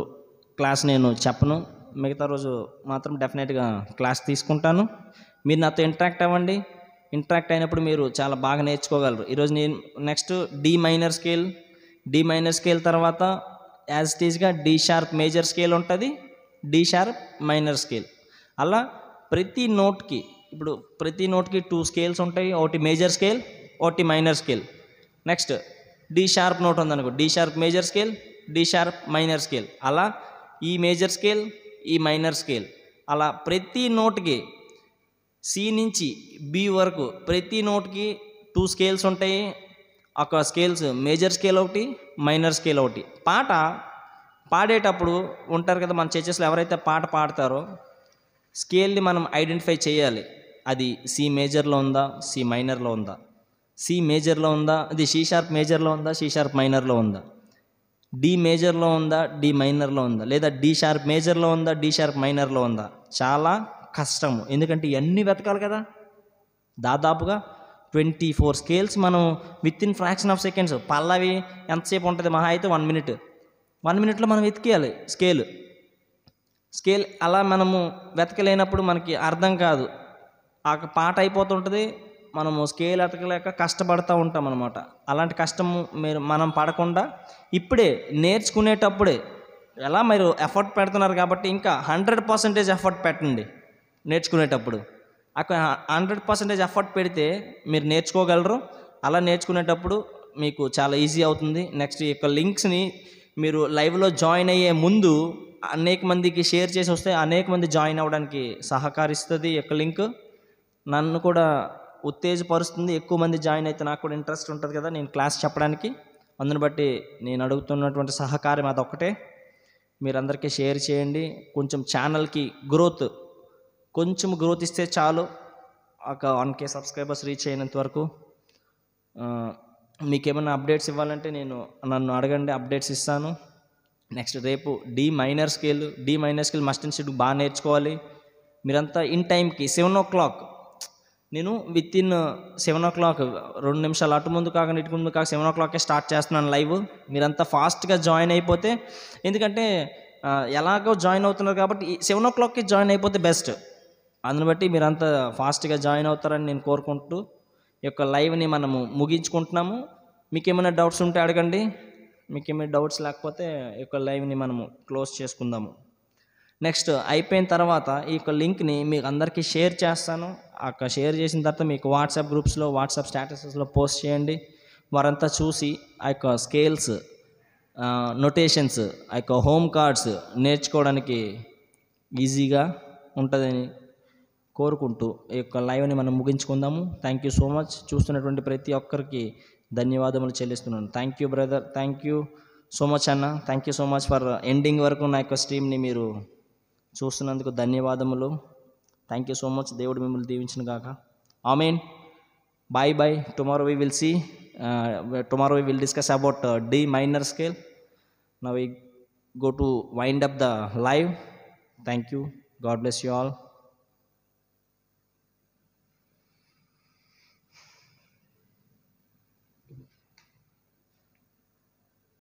క్లాస్ నేను చెప్పను మిగతా రోజు మాత్రం డెఫినెట్గా క్లాస్ తీసుకుంటాను మీరు నాతో ఇంటరాక్ట్ అవ్వండి ఇంటరాక్ట్ అయినప్పుడు మీరు చాలా బాగా నేర్చుకోగలరు ఈరోజు నేను next D minor scale D minor scale తర్వాత యాజ్ ఇట్ ఈజ్గా డి షార్ప్ మేజర్ స్కేల్ ఉంటుంది డి షార్ప్ మైనర్ స్కేల్ అలా ప్రతి నోట్కి ఇప్పుడు ప్రతి నోట్కి టూ స్కేల్స్ ఉంటాయి ఒకటి మేజర్ స్కేల్ ఒకటి minor scale next D sharp note ఉందనుకో D sharp major scale D sharp minor scale అలా ఈ మేజర్ స్కేల్ ఈ మైనర్ స్కేల్ అలా ప్రతి నోట్కి సి నుంచి బి వరకు ప్రతి నోట్కి టూ స్కేల్స్ ఉంటాయి ఒక స్కేల్స్ మేజర్ స్కేల్ ఒకటి మైనర్ స్కేల్ ఒకటి పాట పాడేటప్పుడు ఉంటారు కదా మన చర్చెస్లో ఎవరైతే పాట పాడతారో స్కేల్ని మనం ఐడెంటిఫై చేయాలి అది సి మేజర్లో ఉందా సి మైనర్లో ఉందా సి మేజర్లో ఉందా అది సి షార్ప్ మేజర్లో ఉందా సి షార్ప్ మైనర్లో ఉందా డి మేజర్లో ఉందా డి మైనర్లో ఉందా లేదా డి షార్ప్ మేజర్లో ఉందా డి షార్ప్ మైనర్లో ఉందా చాలా కష్టము ఎందుకంటే ఇవన్నీ వెతకాలి కదా దాదాపుగా ట్వంటీ ఫోర్ స్కేల్స్ మనం within fraction of seconds పల్లవి ఎంతసేపు ఉంటుంది మహా అయితే వన్ మినిట్ వన్ మినిట్లో మనం వెతికేయాలి స్కేల్ స్కేల్ అలా మనము వెతకలేనప్పుడు మనకి అర్థం కాదు ఆ పాట అయిపోతుంటుంది మనము స్కేల్ వెతకలేక కష్టపడుతూ ఉంటాం అనమాట అలాంటి కష్టం మీరు మనం పడకుండా ఇప్పుడే నేర్చుకునేటప్పుడే ఎలా మీరు ఎఫర్ట్ పెడుతున్నారు కాబట్టి ఇంకా హండ్రెడ్ పర్సెంటేజ్ ఎఫర్ట్ పెట్టండి నేర్చుకునేటప్పుడు అక్కడ హండ్రెడ్ పర్సెంటేజ్ ఎఫర్ట్ పెడితే మీరు నేర్చుకోగలరు అలా నేర్చుకునేటప్పుడు మీకు చాలా ఈజీ అవుతుంది నెక్స్ట్ ఈ యొక్క లింక్స్ని మీరు లైవ్లో జాయిన్ అయ్యే ముందు అనేక మందికి షేర్ చేసి వస్తే అనేక మంది జాయిన్ అవ్వడానికి సహకరిస్తుంది ఈ యొక్క లింక్ నన్ను కూడా ఉత్తేజపరుస్తుంది ఎక్కువ మంది జాయిన్ అయితే నాకు కూడా ఇంట్రెస్ట్ ఉంటుంది కదా నేను క్లాస్ చెప్పడానికి అందుని బట్టి నేను అడుగుతున్నటువంటి సహకారం అదొక్కటే మీరందరికీ షేర్ చేయండి కొంచెం ఛానల్కి గ్రోత్ కొంచెం గ్రోత్ ఇస్తే చాలు ఒక వన్ కే సబ్స్క్రైబర్స్ రీచ్ అయినంత వరకు మీకేమైనా అప్డేట్స్ ఇవ్వాలంటే నేను నన్ను అడగండి అప్డేట్స్ ఇస్తాను నెక్స్ట్ రేపు D minor scale D minor scale must and should బాగా నేర్చుకోవాలి మీరంతా ఇన్ టైంకి సెవెన్ ఓ క్లాక్ నేను within seven o'clock రెండు నిమిషాలు అటు ముందు కాక ఇటు ముందు కాక సెవెన్ ఓ క్లాకే స్టార్ట్ చేస్తున్నాను లైవ్ మీరంతా ఫాస్ట్గా జాయిన్ అయిపోతే ఎందుకంటే ఎలాగో జాయిన్ అవుతున్నారు కాబట్టి సెవెన్ ఓ క్లాక్కి జాయిన్ అయిపోతే బెస్ట్ అందును బట్టి మీరంతా ఫాస్ట్గా జాయిన్ అవుతారని నేను కోరుకుంటూ ఈ యొక్క లైవ్ని మనము ముగించుకుంటున్నాము మీకు ఏమైనా డౌట్స్ ఉంటే అడగండి మీకు ఏమైనా డౌట్స్ లేకపోతే ఈ యొక్క లైవ్ని మనము క్లోజ్ చేసుకుందాము నెక్స్ట్ అయిపోయిన తర్వాత ఈ యొక్క లింక్ని మీకు అందరికీ షేర్ చేస్తాను ఆ షేర్ చేసిన తర్వాత మీకు వాట్సాప్ గ్రూప్స్లో వాట్సాప్ స్టాటసెస్లో పోస్ట్ చేయండి వారంతా చూసి ఆ యొక్క స్కేల్స్ నొటేషన్స్ ఆ యొక్క హోమ్ కార్డ్స్ నేర్చుకోవడానికి ఈజీగా ఉంటుందని కోరుకుంటూ ఈ యొక్క లైవ్ని మనం ముగించుకుందాము థ్యాంక్ యూ సో మచ్ చూస్తున్నటువంటి ప్రతి ఒక్కరికి ధన్యవాదములు చెల్లిస్తున్నాను thank you brother thank you so much అన్న thank you so much for ending వరకు నా యొక్క స్ట్రీమ్ని మీరు చూస్తున్నందుకు ధన్యవాదములు థ్యాంక్ యూ సో మచ్ దేవుడు మిమ్మల్ని దీవించిన ఆ amen bye bye tomorrow we will see tomorrow we will discuss about D minor scale now we go to wind up the live thank you God bless you all